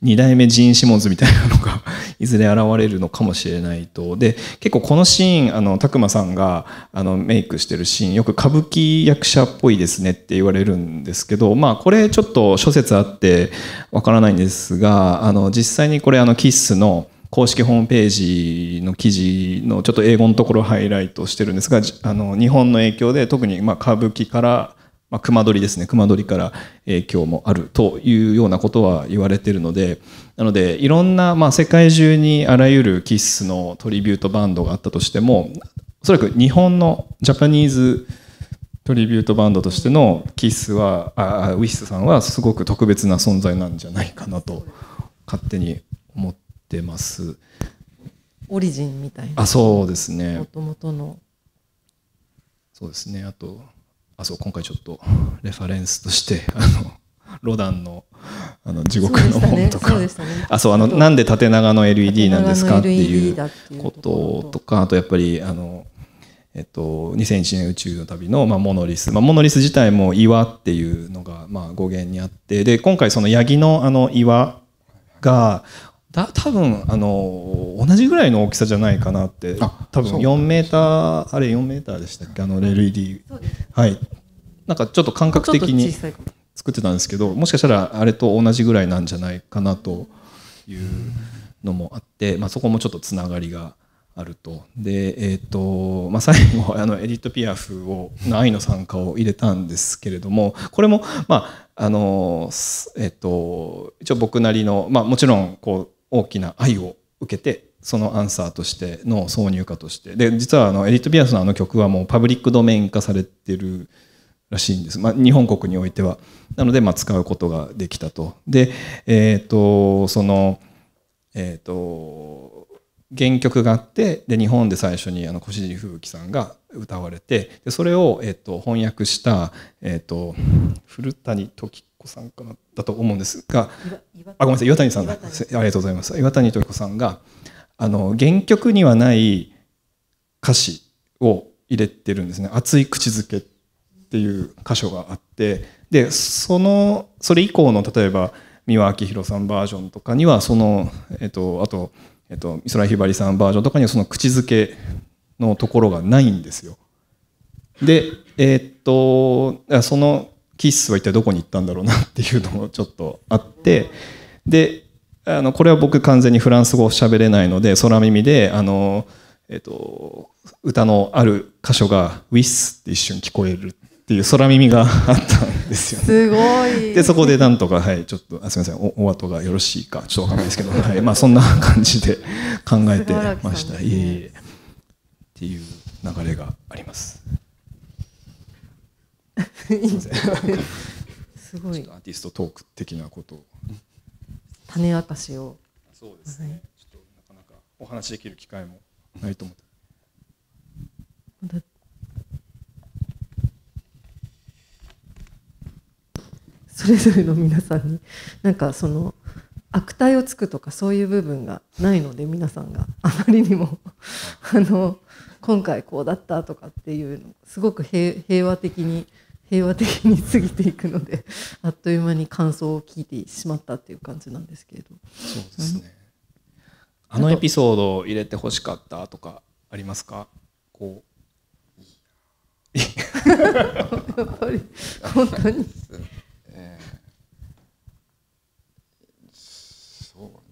二代目ジーン・シモンズみたいなのが いずれ現れるのかもしれないとで結構このシーンあのくまさんがあのメイクしてるシーンよく歌舞伎役者っぽいですねって言われるんですけどまあこれちょっと諸説あってわからないんですがあの実際にこれあのキッスの公式ホームページの記事のちょっと英語のところをハイライトしてるんですがあの日本の影響で特にまあ歌舞伎からまあ、熊取ですね熊取から影響もあるというようなことは言われてるのでなのでいろんな、まあ、世界中にあらゆるキッスのトリビュートバンドがあったとしてもおそらく日本のジャパニーズトリビュートバンドとしてのキッスはあウィスさんはすごく特別な存在なんじゃないかなと勝手に思ってます。オリジンみたいなあそうですねもともとのそうですねあとあそう今回ちょっとレファレンスとして あのロダンのあの地獄の門とか、あそうあのなんで縦長の LED なんですかっていうこととかあとやっぱりあのえっと、2001年宇宙の旅の、まあ、モノリス、まあ、モノリス自体も岩っていうのが、まあ、語源にあってで今回その八木のあの岩がだ多分あの同じぐらいの大きさじゃないかなって多分4メーターあれ4メーターでしたっけあの LED はいなんかちょっと感覚的に作ってたんですけどもしかしたらあれと同じぐらいなんじゃないかなというのもあって、まあ、そこもちょっとつながりがあるとでえっ、ー、と、まあ、最後あのエディット・ピアフをの愛の参加を入れたんですけれどもこれもまああのえっ、と一応僕なりのまあもちろんこう大きな愛を受けてそのアンサーとしての挿入歌としてで実はあのエリット・ビアスのあの曲はもうパブリックドメイン化されてるらしいんです、まあ、日本国においてはなのでまあ使うことができたとでえっ、ー、とそのえっ、ー、と原曲があってで日本で最初にあの越路吹雪さんが歌われてでそれを、えー、と翻訳した、えー、と古谷時子さんかなだと思うんですがあごめんなさい岩谷さんありがとうございます岩谷時子さんがあの原曲にはない歌詞を入れてるんですね「熱い口づけ」っていう箇所があってでそのそれ以降の例えば三輪明宏さんバージョンとかにはその、えっと、あと、えっと、美空ひばりさんバージョンとかにはその口づけのところがないんですよ。でえっとそのキッスは一体どこに行ったんだろうなっていうのもちょっとあってであのこれは僕完全にフランス語を喋れないので空耳であの、えっと、歌のある箇所が「ウィス」って一瞬聞こえるっていう空耳があったんですよ、ね、すごいでそこでなんとかはいちょっとあすみませんおお後がよろしいかちょっとわかんないですけど、はいまあ、そんな感じで考えてました。いえいえっていう流れがあります。いいんじゃすごいアーティストトーク的なことを種明かしをそうですね、はい、ちょっとなかなかお話できる機会もないと思ってそれぞれの皆さんになんかその悪態をつくとかそういう部分がないので皆さんがあまりにもあの今回こうだったとかっていうのすごく平和的に平和的に過ぎていくので あっという間に感想を聞いてしまったっていう感じなんですけれどそうですね、うん、あのエピソードを入れてほしかったとかありますかこう やっぱり本当にえー、そ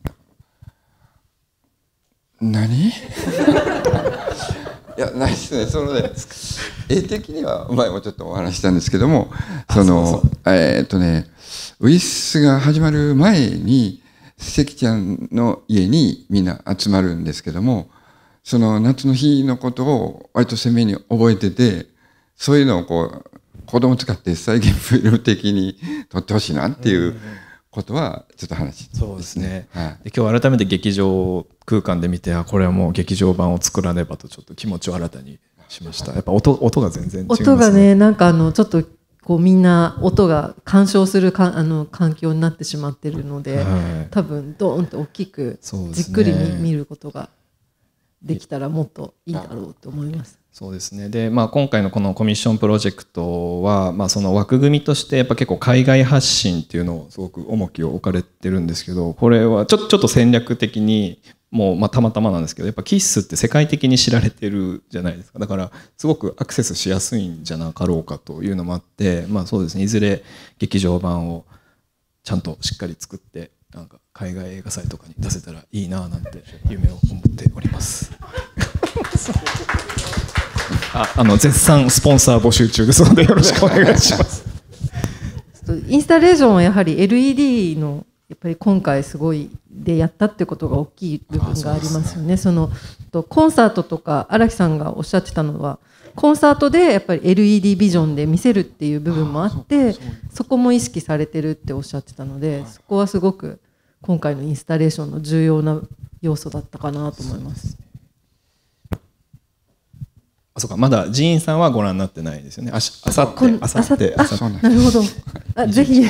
う何 いやないですねそのね絵的には前もちょっとお話したんですけどもそのえー、っとねウイスが始まる前に関ちゃんの家にみんな集まるんですけどもその夏の日のことを割と鮮明に覚えててそういうのをこう子供使って再現フィルム的に撮ってほしいなっていうことはちょっと話、ね、そうですね、はい、で今日改めて劇場空間で見てあこれはもう劇場版を作らねばとちょっと気持ちを新たにしましたやっぱ音音が全然違います、ね、音がねなんかあのちょっとこうみんな音が干渉するかあの環境になってしまってるので、はい、多分ドーンと大きくじっくり、ね、見ることができたらもっといいだろうと思います。そうですねで、まあ、今回のこのコミッションプロジェクトは、まあ、その枠組みとしてやっぱ結構海外発信っていうのをすごく重きを置かれてるんですけどこれはちょちょっと戦略的にもうまあたまたまなんですけどやっぱキッスって世界的に知られてるじゃないですかだからすごくアクセスしやすいんじゃなかろうかというのもあってまあそうですねいずれ劇場版をちゃんとしっかり作ってなんか海外映画祭とかに出せたらいいななんて夢を思っております。ああの絶賛スポンサー募集中ですのでよろしくお願いします。インスタレーションはやはり LED のやっぱり今回すごいでやったってことが大きい部分がありますよね。そねそのとコンサートとか荒木さんがおっしゃってたのはコンサートでやっぱり LED ビジョンで見せるっていう部分もあってそこも意識されてるっておっしゃってたので、そこはすごく今回のインスタレーションの重要な要素だったかなと思います。あそうかまだ寺院さんはご覧になってないですよね。あさってあさってなるほど。あぜひ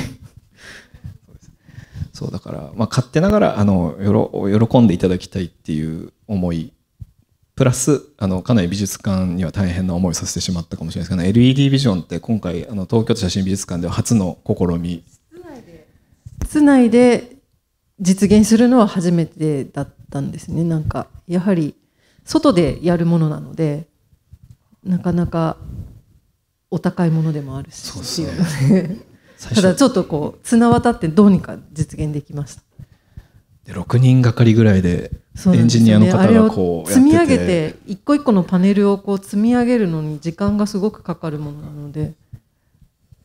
そうだから、まあ、勝手ながらあのよろ喜んでいただきたいっていう思いプラスあのかなり美術館には大変な思いをさせてしまったかもしれないですけど、ね、LED ビジョンって今回あの東京都写真美術館では初の試み室内で実現するのは初めてだったんですねなんかやはり外でやるものなのでなかなかお高いものでもあるしそうですねただちょっとこう綱渡ってどうにか実現できました6人がかりぐらいでエンジニアの方がこう、ね、積み上げて一個一個のパネルをこう積み上げるのに時間がすごくかかるものなので。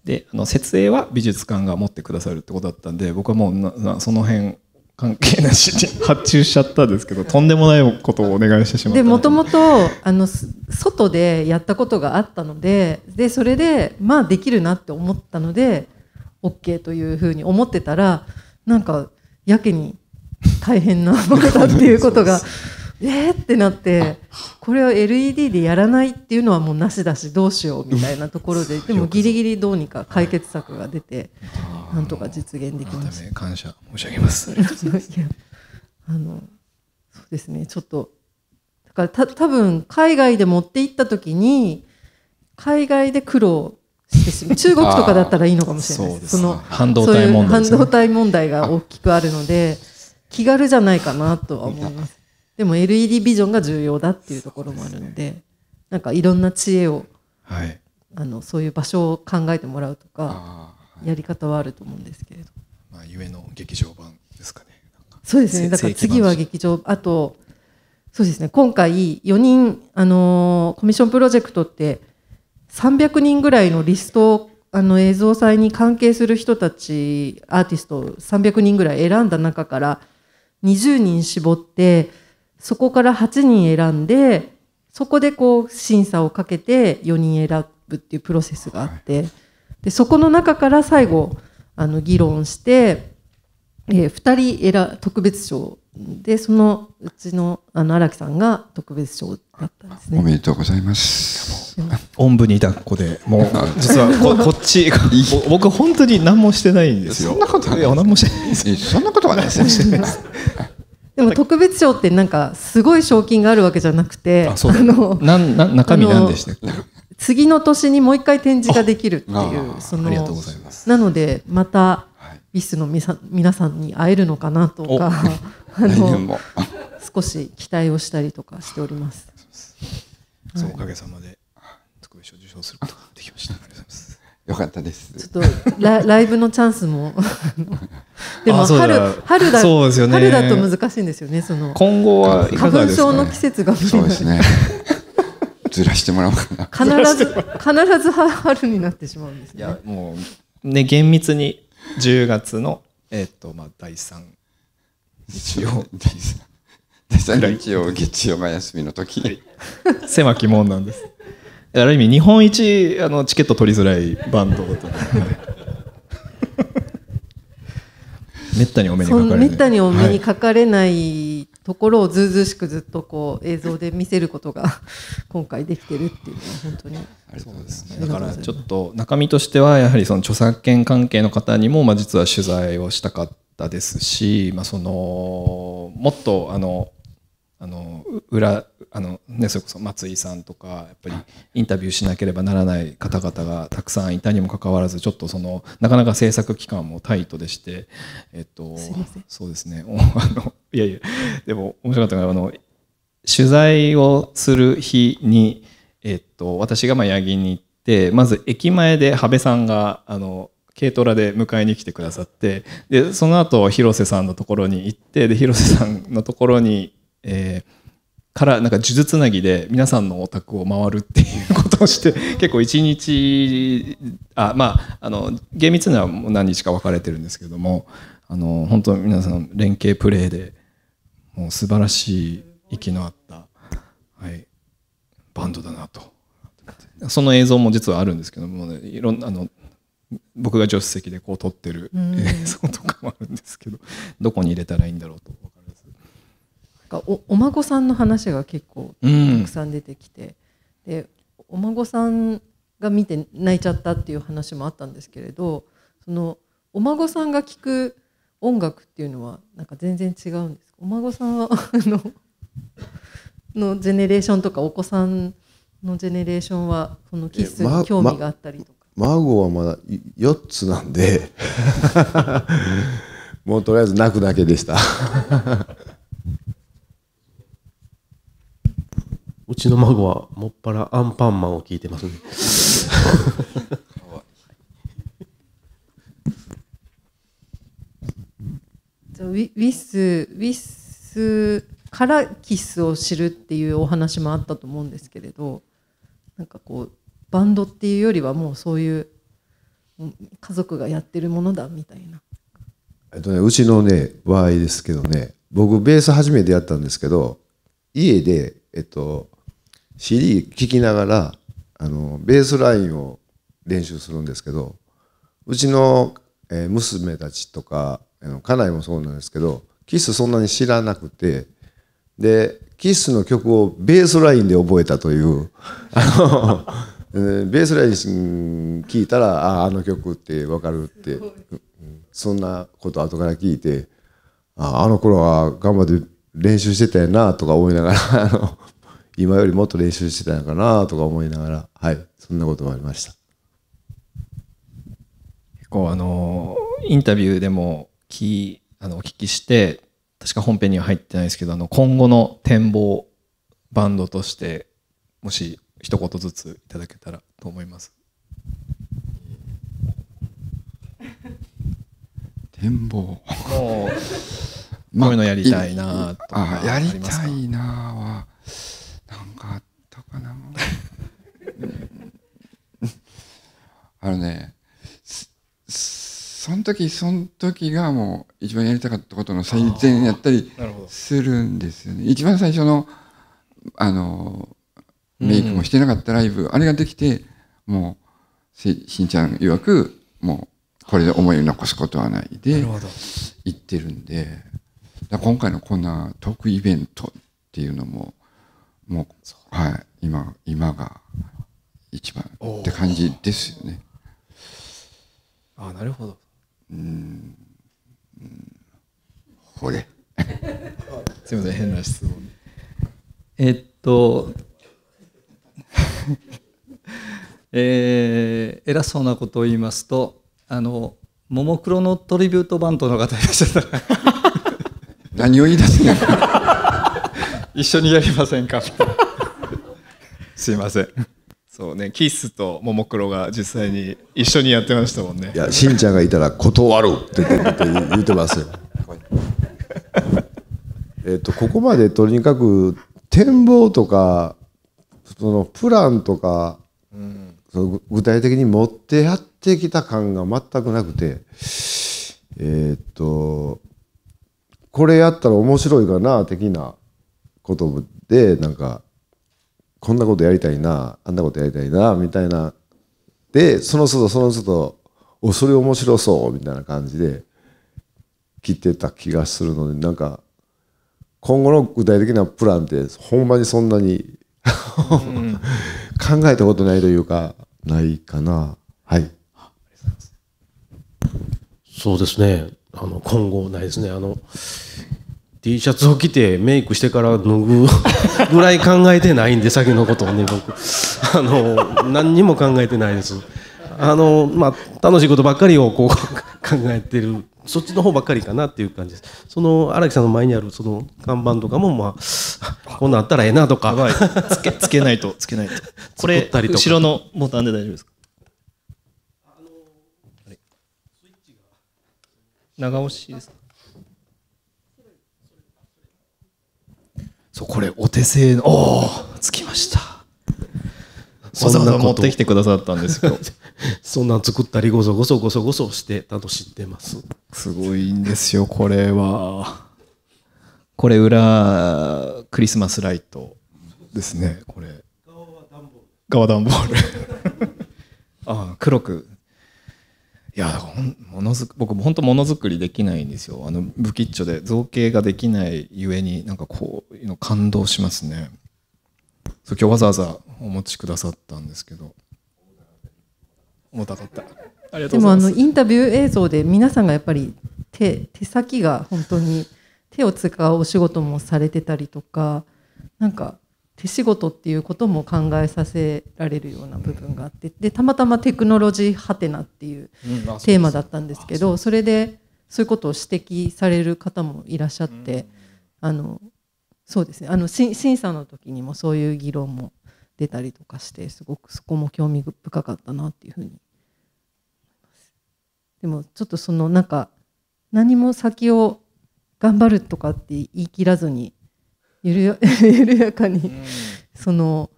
であの設営は美術館が持ってくださるってことだったんで僕はもうなその辺関係なしに発注しちゃったんですけどとんでもないことをお願いしてしまったもともと外でやったことがあったのででそれでまあできるなって思ったので OK というふうに思ってたらなんかやけに大変なものだっていうことが えーってなってこれは LED でやらないっていうのはもうなしだしどうしようみたいなところででもギリギリどうにか解決策が出てなんとか実現できました。感謝申し上げます あのそうですねちょっとだからた多分海外で持って行った時に海外で苦労中国とかだったらいいのかもしれないその半導体問題、半導体問題が大きくあるので気軽じゃないかなとは思いますでも LED ビジョンが重要だっていうところもあるのでなんかいろんな知恵を、はい、あのそういう場所を考えてもらうとか、やり方はあると思うんですけれどまあゆえの劇場版ですかねそうですねだから次は劇場あとそうですね今回4人あのコミッションプロジェクトって300人ぐらいのリストあの映像祭に関係する人たちアーティスト300人ぐらい選んだ中から20人絞ってそこから8人選んでそこでこう審査をかけて4人選ぶっていうプロセスがあって、でそこの中から最後あの議論して、えー、2人選特別賞でそのうちのの荒木さんが特別賞だったですね。おめでとうございます。おんぶに抱っこで、もう、実はこ、こっち、僕、本当に何もしてないんですよ。そんなことはない。何もしてないです。そんなことはないです。でも特別賞ってなんかすごい賞金があるわけじゃなくて、あのなんな中身なんでしたっけ？次の年にもう一回展示ができるっていうあそのなのでまたビスのみさ皆さんに会えるのかなとか、あの少し期待をしたりとかしております。そうおかげさまで特別賞受賞することができました。ありがとうございます。よかったです。ちょっとラライブのチャンスも でも春春だ、そうですよ、ね、春だと難しいんですよね。その今後は、ね、花粉症の季節がそうですね。ずらしてもらおうかな。必ず必ず春になってしまうんですね。いやもうね厳密に10月のえっ、とまあ第三日曜 第3日曜、月曜が休みの時、はい、狭き門なんです。ある意味、日本一あのチケット取りづらいバンドと。めったにお目にかかれない。めったにお目にかかれない、ところをずうずしくずっとこう映像で見せることが今回できてるっていうのは本当にですねだからちょっと中身としてはやはりその著作権関係の方にもまあ実は取材をしたかったですし、まあ、そのもっとあのあの裏あの、ね、それこそ松井さんとかやっぱりインタビューしなければならない方々がたくさんいたにもかかわらずちょっとそのなかなか制作期間もタイトでして、えっと、そうですねあのいやいやでも面白かったのあの取材をする日に、えっと、私がまあ八木に行ってまず駅前で羽部さんがあの軽トラで迎えに来てくださってでその後広瀬さんのところに行ってで広瀬さんのところにえーからなんか数珠つなぎで皆さんのお宅を回るっていうことをして結構一日あまああの厳密には何日か分かれてるんですけどもあの本当皆さん連携プレーでもう素晴らしい息の合った、はい、バンドだなとその映像も実はあるんですけども、ね、いろんなあの僕が助手席でこう撮ってる映像とかもあるんですけどどこに入れたらいいんだろうとかおお孫さんの話が結構たくさん出てきて、うん、でお孫さんが見て泣いちゃったっていう話もあったんですけれどそのお孫さんが聞く音楽っていうのはなんか全然違うんですお孫さんはあの のジェネレーションとかお子さんのジェネレーションはこのキスに興味があったりとか。まま、孫はまだ4つなんで もうとりあえず泣くだけでした。うちの孫はもっぱらアンパンマンを聞いてますね。ウィスウィスからキスを知るっていうお話もあったと思うんですけれどなんかこうバンドっていうよりはもうそういう家族がやってるものだみたいな。えっとね、うちのね場合ですけどね僕ベース初めてやったんですけど家で、えっと、CD 聴きながらあのベースラインを練習するんですけどうちの、え娘たちとか家内もそうなんですけどキスそんなに知らなくてでキスの曲をベースラインで覚えたという あのベースライン聴いたらあああの曲って分かるってそんなこと後から聞いてああの頃は頑張って練習してたよなとか思いながら今よりもっと練習してたのかなとか思いながら、はい、そんなこともありました。結構あのインタビューでもきあのお聞きして確か本編には入ってないですけどあの今後の展望バンドとしてもし一言ずついただけたらと思います。展望まあ、こういうのやりたいなとかありますか、やりたいなはなんかあったかな あのねその時その時がもう一番やりたかったことの最善やったりするんですよね一番最初のあのメイクもしてなかったライブ、うん、あれができてもうしんちゃん曰くもうこれで思いを残すことはないで行ってるんで今回のこんなトークイベントっていうのももうはい今今が一番って感じですよねあなるほどうんこれすみません変な質問えっと えー、偉そうなことを言いますとあのももクロのトリビュートバンドの方いらっしゃった 何を言い出すの一緒にやりませんかすいませんそうねキスとももクロが実際に一緒にやってましたもんねいやしんちゃんがいたら断るって言ってますよ えっとここまでとにかく展望とかそのプランとか、うん、その具体的に持ってやってきた感が全くなくてえっとこれやったら面白いかな的なことでなんかこんなことやりたいなあんなことやりたいなみたいなでその人、その人、おそれ面白そうみたいな感じで切ってた気がするのでなんか今後の具体的なプランってほんまにそんなに考えたことないというかないかなはいそうですねあの今後ないですねあの T シャツを着てメイクしてから脱ぐ ぐらい考えてないんで先のことをね僕あの何にも考えてないですあのまあ楽しいことばっかりをこう 考えてるそっちの方ばっかりかなっていう感じですその荒木さんの前にあるその看板とかもまあ こんなんあったらええなとかつけつけないとつけないとこれ後ろのボタンで大丈夫ですか長押しですかそうこれお手製のおおつきましたわざわざ持ってきてくださったんですけど そんなん作ったりごそごそごそごそして楽しんでますすごいんですよこれはこれ裏クリスマスライトですねこれ側は段ボール ああ黒くいやものづ僕本当ものづくりできないんですよあの不吉祥で造形ができないゆえになんかこういうの感動しますねそう今日わざわざお持ちくださったんですけど重たかったありがとうございますでもあのインタビュー映像で皆さんがやっぱり手手先が本当に手を使うお仕事もされてたりとかなんか手仕事っていうことも考えさせられるような部分があってでたまたまテクノロジーハテナっていうテーマだったんですけどそれでそういうことを指摘される方もいらっしゃってあのそうですねあの審査の時にもそういう議論も出たりとかしてすごくそこも興味深かったなっていうふうにでもちょっとそのなんか何も先を頑張るとかって言い切らずに緩や 緩やかに、うん、その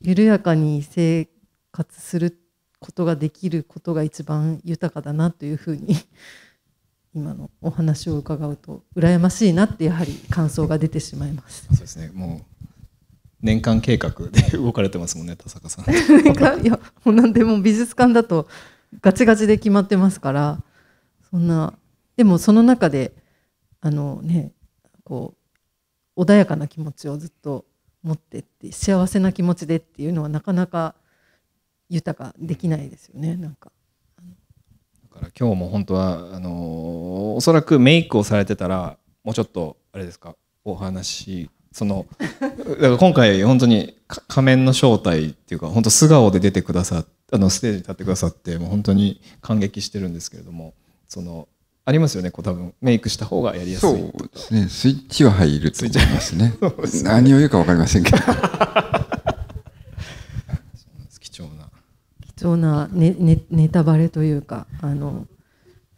緩やかに生活することができることが一番豊かだなというふうに 今のお話を伺うと羨ましいなってやはり感想が出てしまいます。そうですねもう年間計画で動かれてますもんね田坂さん。いやもう何でも美術館だとガチガチで決まってますからそんなでもその中であのねこう穏やかな気持ちをずっと持ってって幸せな気持ちでっていうのはなかなか豊かできないですよねなんか。だから今日も本当はあのー、おそらくメイクをされてたらもうちょっとあれですかお話その だから今回本当に仮面の正体っていうか本当素顔で出てくださあのステージに立ってくださってもう本当に感激してるんですけれどもそのありますよね、こう多分メイクした方がやりやすい。そうですね、スイッチは入ると思いますね。すね何を言うか分かりませんけど。貴重な貴重なネネネタバレというかあの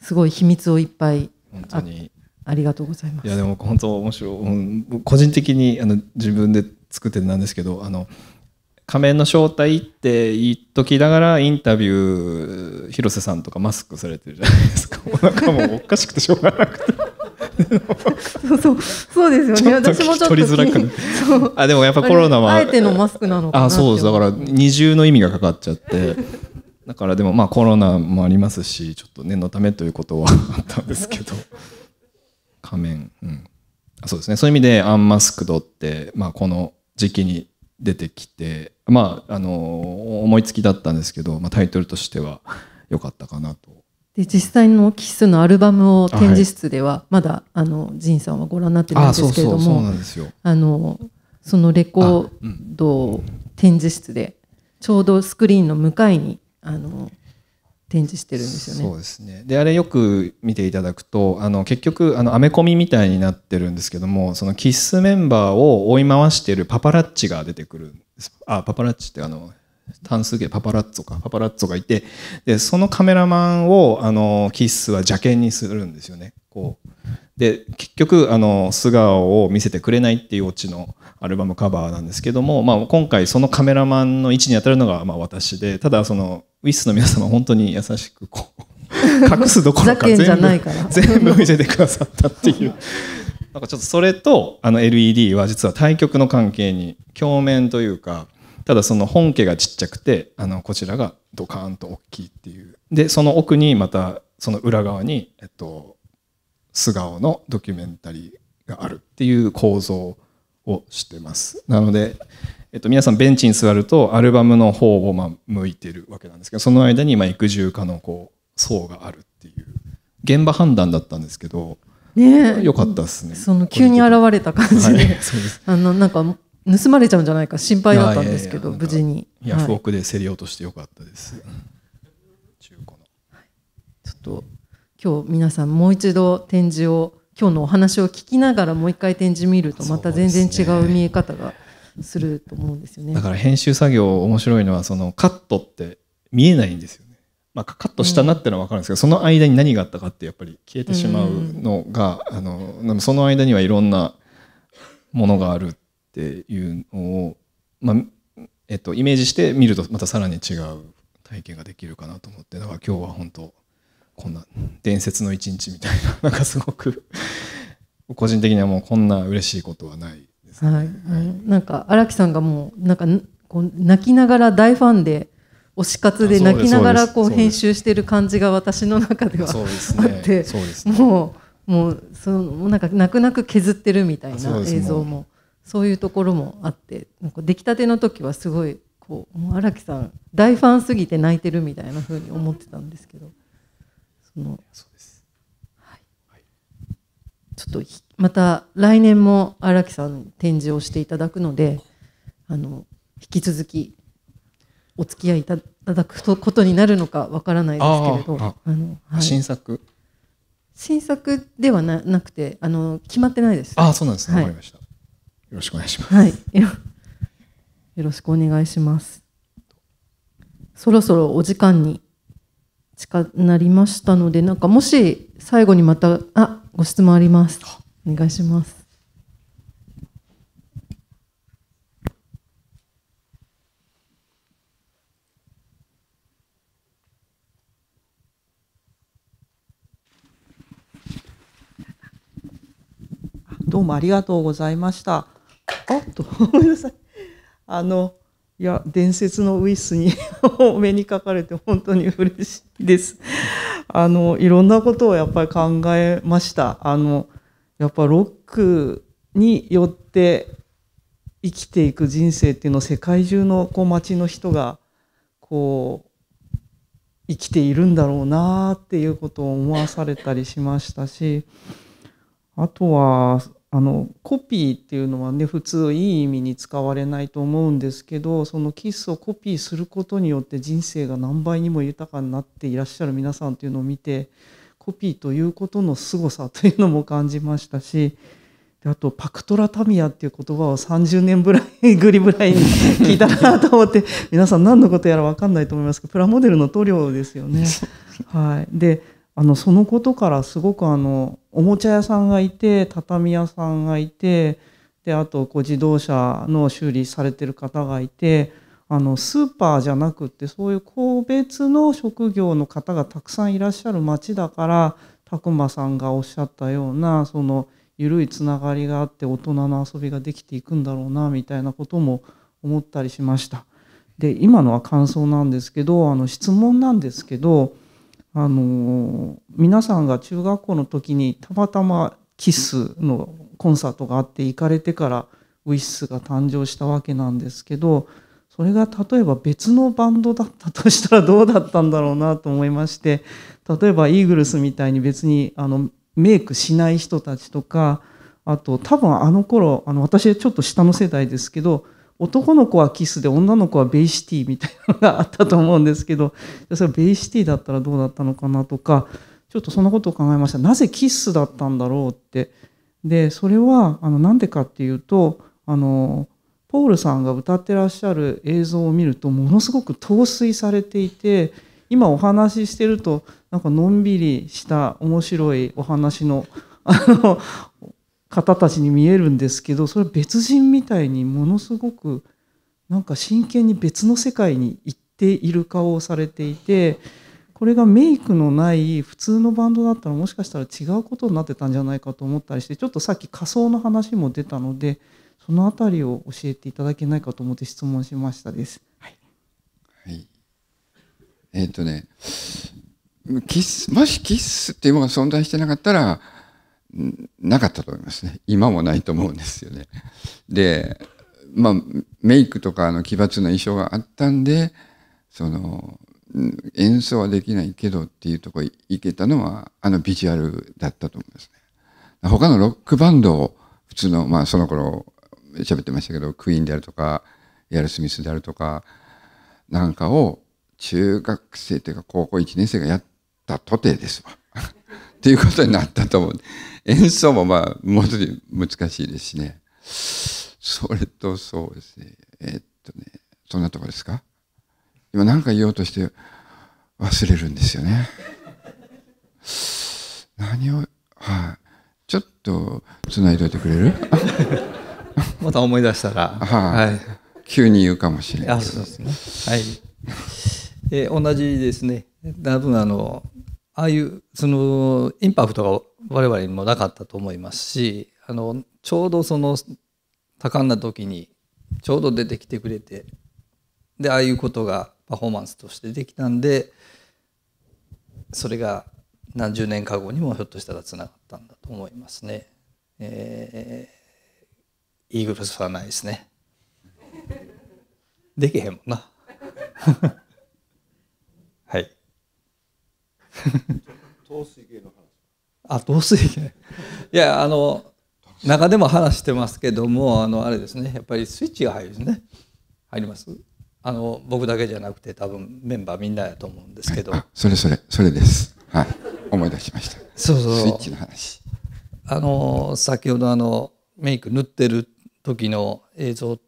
すごい秘密をいっぱい本当にありがとうございますいやでも本当面白い、うん、個人的にあの自分で作ってなんですけどあの仮面の正体って言っときながらインタビュー広瀬さんとかマスクされてるじゃないですか な腹かもおかしくてしょうがなくてそうそうそうですよね 私もちょっとそうあでもやっぱコロナはあえてのマスクなのあそうですだから二重の意味がかかっちゃって だからでもまあコロナもありますしちょっと念のためということはあったんですけど仮面、うん、そうですねそういう意味でアンマスクドって、まあ、この時期に出てきてまあ、あの思いつきだったんですけど、まあ、タイトルとしては良かったかなと。で実際のキスのアルバムを展示室ではまだ、はい、あのジンさんはご覧になってないんですけれどもそのレコードを展示室でちょうどスクリーンの向かいにあの展示してるんですよね。そうですねであれよく見ていただくとあの結局あのアメコミみたいになってるんですけどもそのキッスメンバーを追い回してるパパラッチが出てくるんですあパパラッチってあの単数形パパラッツォかパパラッツォがいてでそのカメラマンをあのキッスは邪険にするんですよね。こうで結局あの素顔を見せてくれないっていうオチのアルバムカバーなんですけども、まあ、今回そのカメラマンの位置に当たるのがまあ私でただそのウィスの皆様本当に優しくこう 隠すどころか全部全部見せてくださったっていう なんかちょっとそれとあの LED は実は対極の関係に鏡面というかただその本家がちっちゃくてあのこちらがドカーンと大きいっていうでその奥にまたその裏側に、えっと、素顔のドキュメンタリーがあるっていう構造をしてますなのでえっと、皆さんベンチに座るとアルバムの方をまあ向いてるわけなんですけどその間にまあ育獣家のこう層があるっていう現場判断だったんですけど、ね、よかったですねその急に現れた感じで,、で あのなんか盗まれちゃうんじゃないか心配だったんですけど無事にヤフオクで競り落としてよかったです、中古の、はい、ちょっと今日皆さんもう一度展示を今日のお話を聞きながらもう一回展示見るとまた全然違う見え方が。すると思うんですよねだから編集作業面白いのはそのカットって見えないんですよね、まあ、カットしたなってのは分かるんですけど、うん、その間に何があったかってやっぱり消えてしまうのが、うん、あのその間にはいろんなものがあるっていうのを、まあえっと、イメージして見るとまたさらに違う体験ができるかなと思ってだから今日は本当こんな伝説の一日みたいななんかすごく個人的にはもうこんな嬉しいことはないですね。はい、はい、なんか荒木さんがもうなんかこう泣きながら大ファンで推し活で泣きながらこう編集してる感じが私の中ではあって、もうもうそのなんか泣く泣く削ってるみたいな映像もそういうところもあってなんか出来たての時はすごいこう荒木さん大ファンすぎて泣いてるみたいなふうに思ってたんですけどそのはい。はい、ちょっとまた来年も荒木さん展示をしていただくのであの引き続きお付き合いいただくことになるのかわからないですけれどあの、はい、新作新作ではななくてあの決まってないです。あそうなんですね、はい、よろしくお願いします。はい、よろしくお願いします。そろそろお時間に近なりましたので、なんかもし最後にまたあご質問あります。お願いします。どうもありがとうございました。あっと、ごめんなさい。あの、いや、伝説のウイスに お目にかかれて本当に嬉しいです。あの、いろんなことをやっぱり考えました。あの、やっぱロックによって生きていく人生っていうのを世界中のこう街の人がこう生きているんだろうなっていうことを思わされたりしましたしあとはあのコピーっていうのはね普通いい意味に使われないと思うんですけどそのキスをコピーすることによって人生が何倍にも豊かになっていらっしゃる皆さんっていうのを見てコピーということの凄さというのも感じましたしあとパクトラタミヤっていう言葉を30年ぐらいぐりぐらいに聞いたなと思って 皆さん何のことやら分かんないと思いますけどプラモデルの塗料ですよね。はい、であのそのことからすごくあのおもちゃ屋さんがいて畳屋さんがいてであとこう自動車の修理されてる方がいてあのスーパーじゃなくってそういう個別の職業の方がたくさんいらっしゃる町だから拓磨さんがおっしゃったようなその緩いつながりがあって大人の遊びができていくんだろうなみたいなことも思ったりしました。で今のは感想なんですけどあの質問なんですけどあの皆さんが中学校の時にたまたまキスのコンサートがあって行かれてからウィッスが誕生したわけなんですけどそれが例えば別のバンドだったとしたらどうだったんだろうなと思いまして例えばイーグルスみたいに別にあのメイクしない人たちとかあと多分あの頃あの私ちょっと下の世代ですけど男の子はキスで女の子はベイシティみたいなのがあったと思うんですけどそれベイシティだったらどうだったのかなとかちょっとそんなことを考えましたなぜキスだったんだろうってでそれはあのなんでかっていうとあのポールさんが歌ってらっしゃる映像を見るとものすごく陶酔されていて今お話ししてるとなんかのんびりした面白いお話のあの方たちに見えるんですけどそれは別人みたいにものすごくなんか真剣に別の世界に行っている顔をされていてこれがメイクのない普通のバンドだったらもしかしたら違うことになってたんじゃないかと思ったりしてちょっとさっき仮装の話も出たのでその辺りを教えていただけないかと思って質問しましたです。はい。はい、えっ、ー、とね、キス、もしキスっていうものが存在してなかったら、なかったと思いますね。今もないと思うんですよね。で、まあ、メイクとかの奇抜な衣装があったんで、その、演奏はできないけどっていうとこ行けたのは、あのビジュアルだったと思いますね。他のロックバンドを、普通の、まあその頃、喋ってましたけどクイーンであるとかヤル・スミスであるとかなんかを中学生というか高校1年生がやったとてですわ。っていうことになったと思う。演奏もまあ、もっと難しいですしね。それとそうですね。えー、っとね、そんなとこですか今何か言おうとして忘れるんですよね。何を、はい、あ、ちょっと繋いどいてくれるまた思い出したら、はい、はい、急に言うかもしれないですねはいえ同じですね多分あのああいうそのインパクトが我々にもなかったと思いますしあのちょうどその多感な時にちょうど出てきてくれてでああいうことがパフォーマンスとしてできたんでそれが何十年か後にもひょっとしたらつながったんだと思いますね。えーイーグルスはないですね。できへんもんな。はい。陶水芸の話。あ、陶水芸。いや、あの、中でも話してますけども、あの、あれですね、やっぱりスイッチが入るんですね。入ります。あの、僕だけじゃなくて、多分メンバーみんなやと思うんですけど。はい、それそれ、それです。はい。思い出しました。そうそう。スイッチの話。あの、先ほど、あの、メイク塗ってる時の映像っ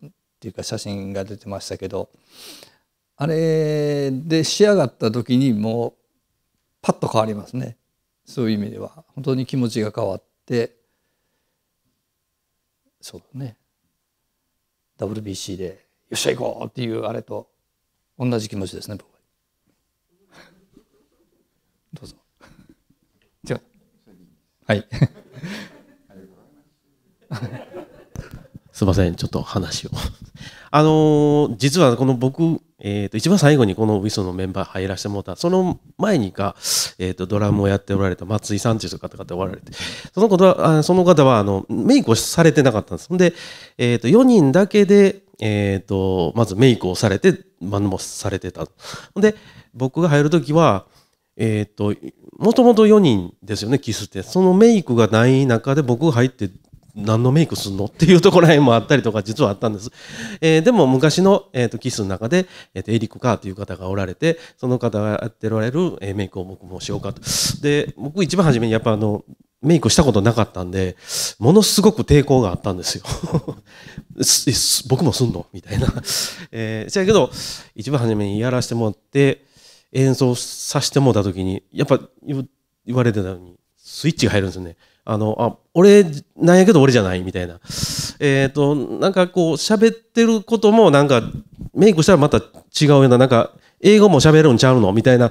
ていうか写真が出てましたけどあれで仕上がった時にもうパッと変わりますねそういう意味では本当に気持ちが変わってそうだね WBC で「よっしゃ行こう!」っていうあれと同じ気持ちですね僕は。どうぞ。違う。はい。すいません、ちょっと話を あのー、実はこの僕、えっ、ー、と、一番最後にこのウィスのメンバー入らせてもらった、その前にか、えっ、ー、と、ドラムをやっておられた松井さんという方がおられて、その方は、あその方は、あの、メイクをされてなかったんです。んで、えっ、と、4人だけで、えっ、と、まずメイクをされて、マンモスされてた。んで、僕が入る時は、えっ、と、もともと4人ですよね、キスって。そのメイクがない中で僕が入って何のメイクすんのっていうところへんもあったりとか実はあったんです、えー、でも昔の、えーと、キスの中で、えーと、エリック・カーという方がおられてその方がやっておられる、えー、メイクを僕もしようかとで僕一番初めにやっぱあのメイクしたことなかったんでものすごく抵抗があったんですよ 僕もすんのみたいな、えー、そやけど一番初めにやらせてもらって演奏させてもらった時にやっぱ言われてたのにスイッチが入るんですよねあの、あ、俺、なんやけど俺じゃないみたいな。えっ、ー、と、なんかこう、喋ってることも、なんか、メイクしたらまた違うような、なんか、英語も喋るんちゃうのみたいな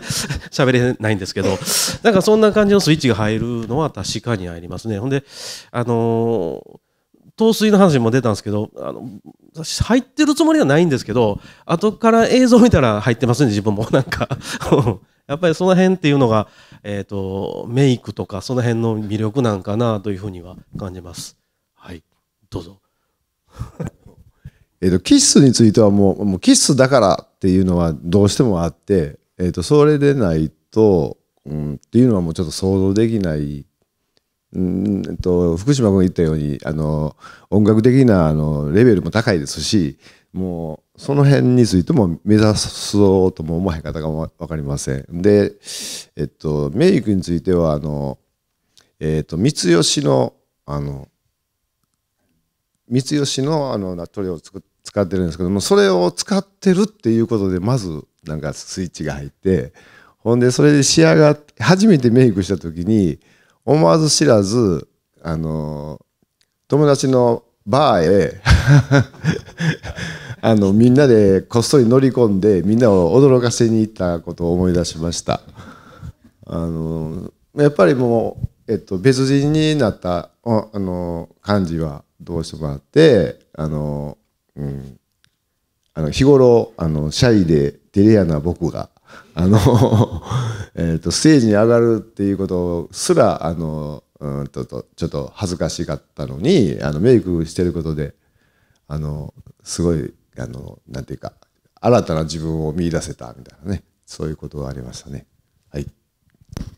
喋れないんですけど、なんかそんな感じのスイッチが入るのは確かにありますね。ほんで、あのー陶酔の話も出たんですけどあの入ってるつもりはないんですけど後から映像見たら入ってますね自分もなんか やっぱりその辺っていうのがえーと、メイクとかその辺の魅力なんかなというふうには感じます。はい、どうぞ えとキッスについてはもうもうキッスだからっていうのはどうしてもあって、えー、とそれでないと、うん、っていうのはもうちょっと想像できないうんと福島君言ったようにあの音楽的なあのレベルも高いですしもう。その辺についても目指そうとも思わへん方が分かりません。で、えっと、メイクについては、あの、えっと、三吉の、あの、三吉のあの塗料を使ってるんですけども、それを使ってるっていうことで、まずなんかスイッチが入って、ほんで、それで仕上がって、初めてメイクした時に、思わず知らず、あの、友達のバーへあのみんなでこっそり乗り込んでみんなを驚かせに行ったことを思い出しましたあのやっぱりもう、えっと、別人になったあの感じはどうしてもあってあの、うん、あの日頃あのシャイで照れアな僕があの えとステージに上がるっていうことすらあのうんとちょっと恥ずかしかったのにあのメイクしてることであのすごいあの、なんていうか、新たな自分を見出せたみたいなね、そういうことがありましたね。はい。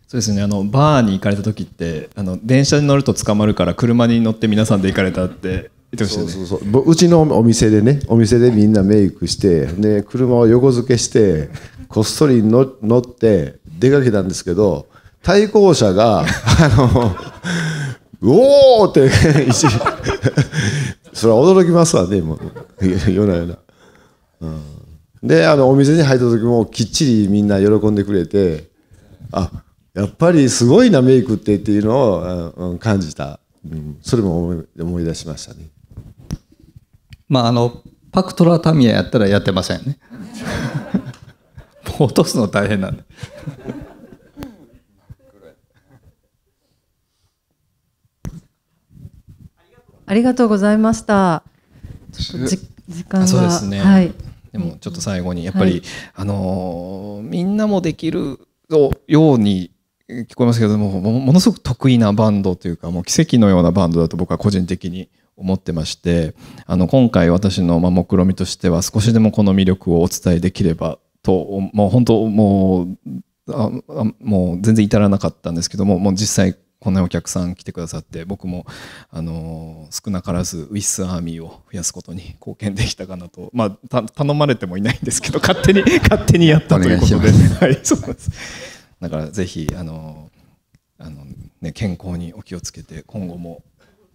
そうですねあのバーに行かれた時ってあの電車に乗ると捕まるから車に乗って皆さんで行かれたってそうそうそううちのお店でねお店でみんなメイクしてで車を横付けしてこっそり乗って出かけたんですけど対向車があの うおーって それは驚きますわね、もう。夜な夜な。うん、で、あの、お店に入った時もきっちりみんな喜んでくれて、あ、やっぱりすごいな、メイクってっていうのを感じた。うん、それも思い出しましたね。まあ、あの、パクトラタミヤやったらやってませんね。落とすの大変なんでありがとうございました。時間がそうですね。はい。でもちょっと最後にやっぱり、はい、あのみんなもできるように聞こえますけどもものすごく得意なバンドというかもう奇跡のようなバンドだと僕は個人的に思ってましてあの今回私の目論みとしては少しでもこの魅力をお伝えできればともう本当もうあもう全然至らなかったんですけどももう実際こんなお客さん来てくださって僕もあの少なからずウィスアーミーを増やすことに貢献できたかなと、まあ、た頼まれてもいないんですけど 勝手に勝手にやったということで,、はい、そうですだからぜひあのあの、ね、健康にお気をつけて今後も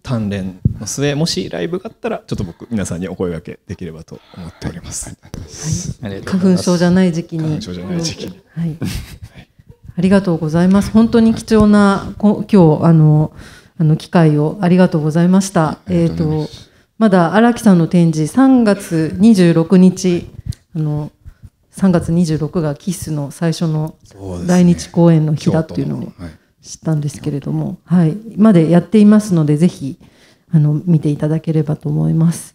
鍛錬の末もしライブがあったらちょっと僕皆さんにお声がけできればと思っております。花粉症じゃない時期に。花粉症じゃない時期に。はい。ありがとうございます。本当に貴重なこ今日あのあの機会をありがとうございました。えっ、とまだ荒木さんの展示3月26日あの3月26がキスの最初の来日公演の日だっていうのを知ったんですけれども、はい、までやっていますのでぜひあの見ていただければと思います。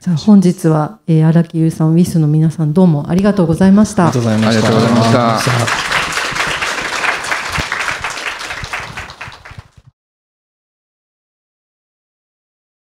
じゃあ本日はえー、木優さん、ウィスの皆さんどうもありがとうございました。ありがとうございました。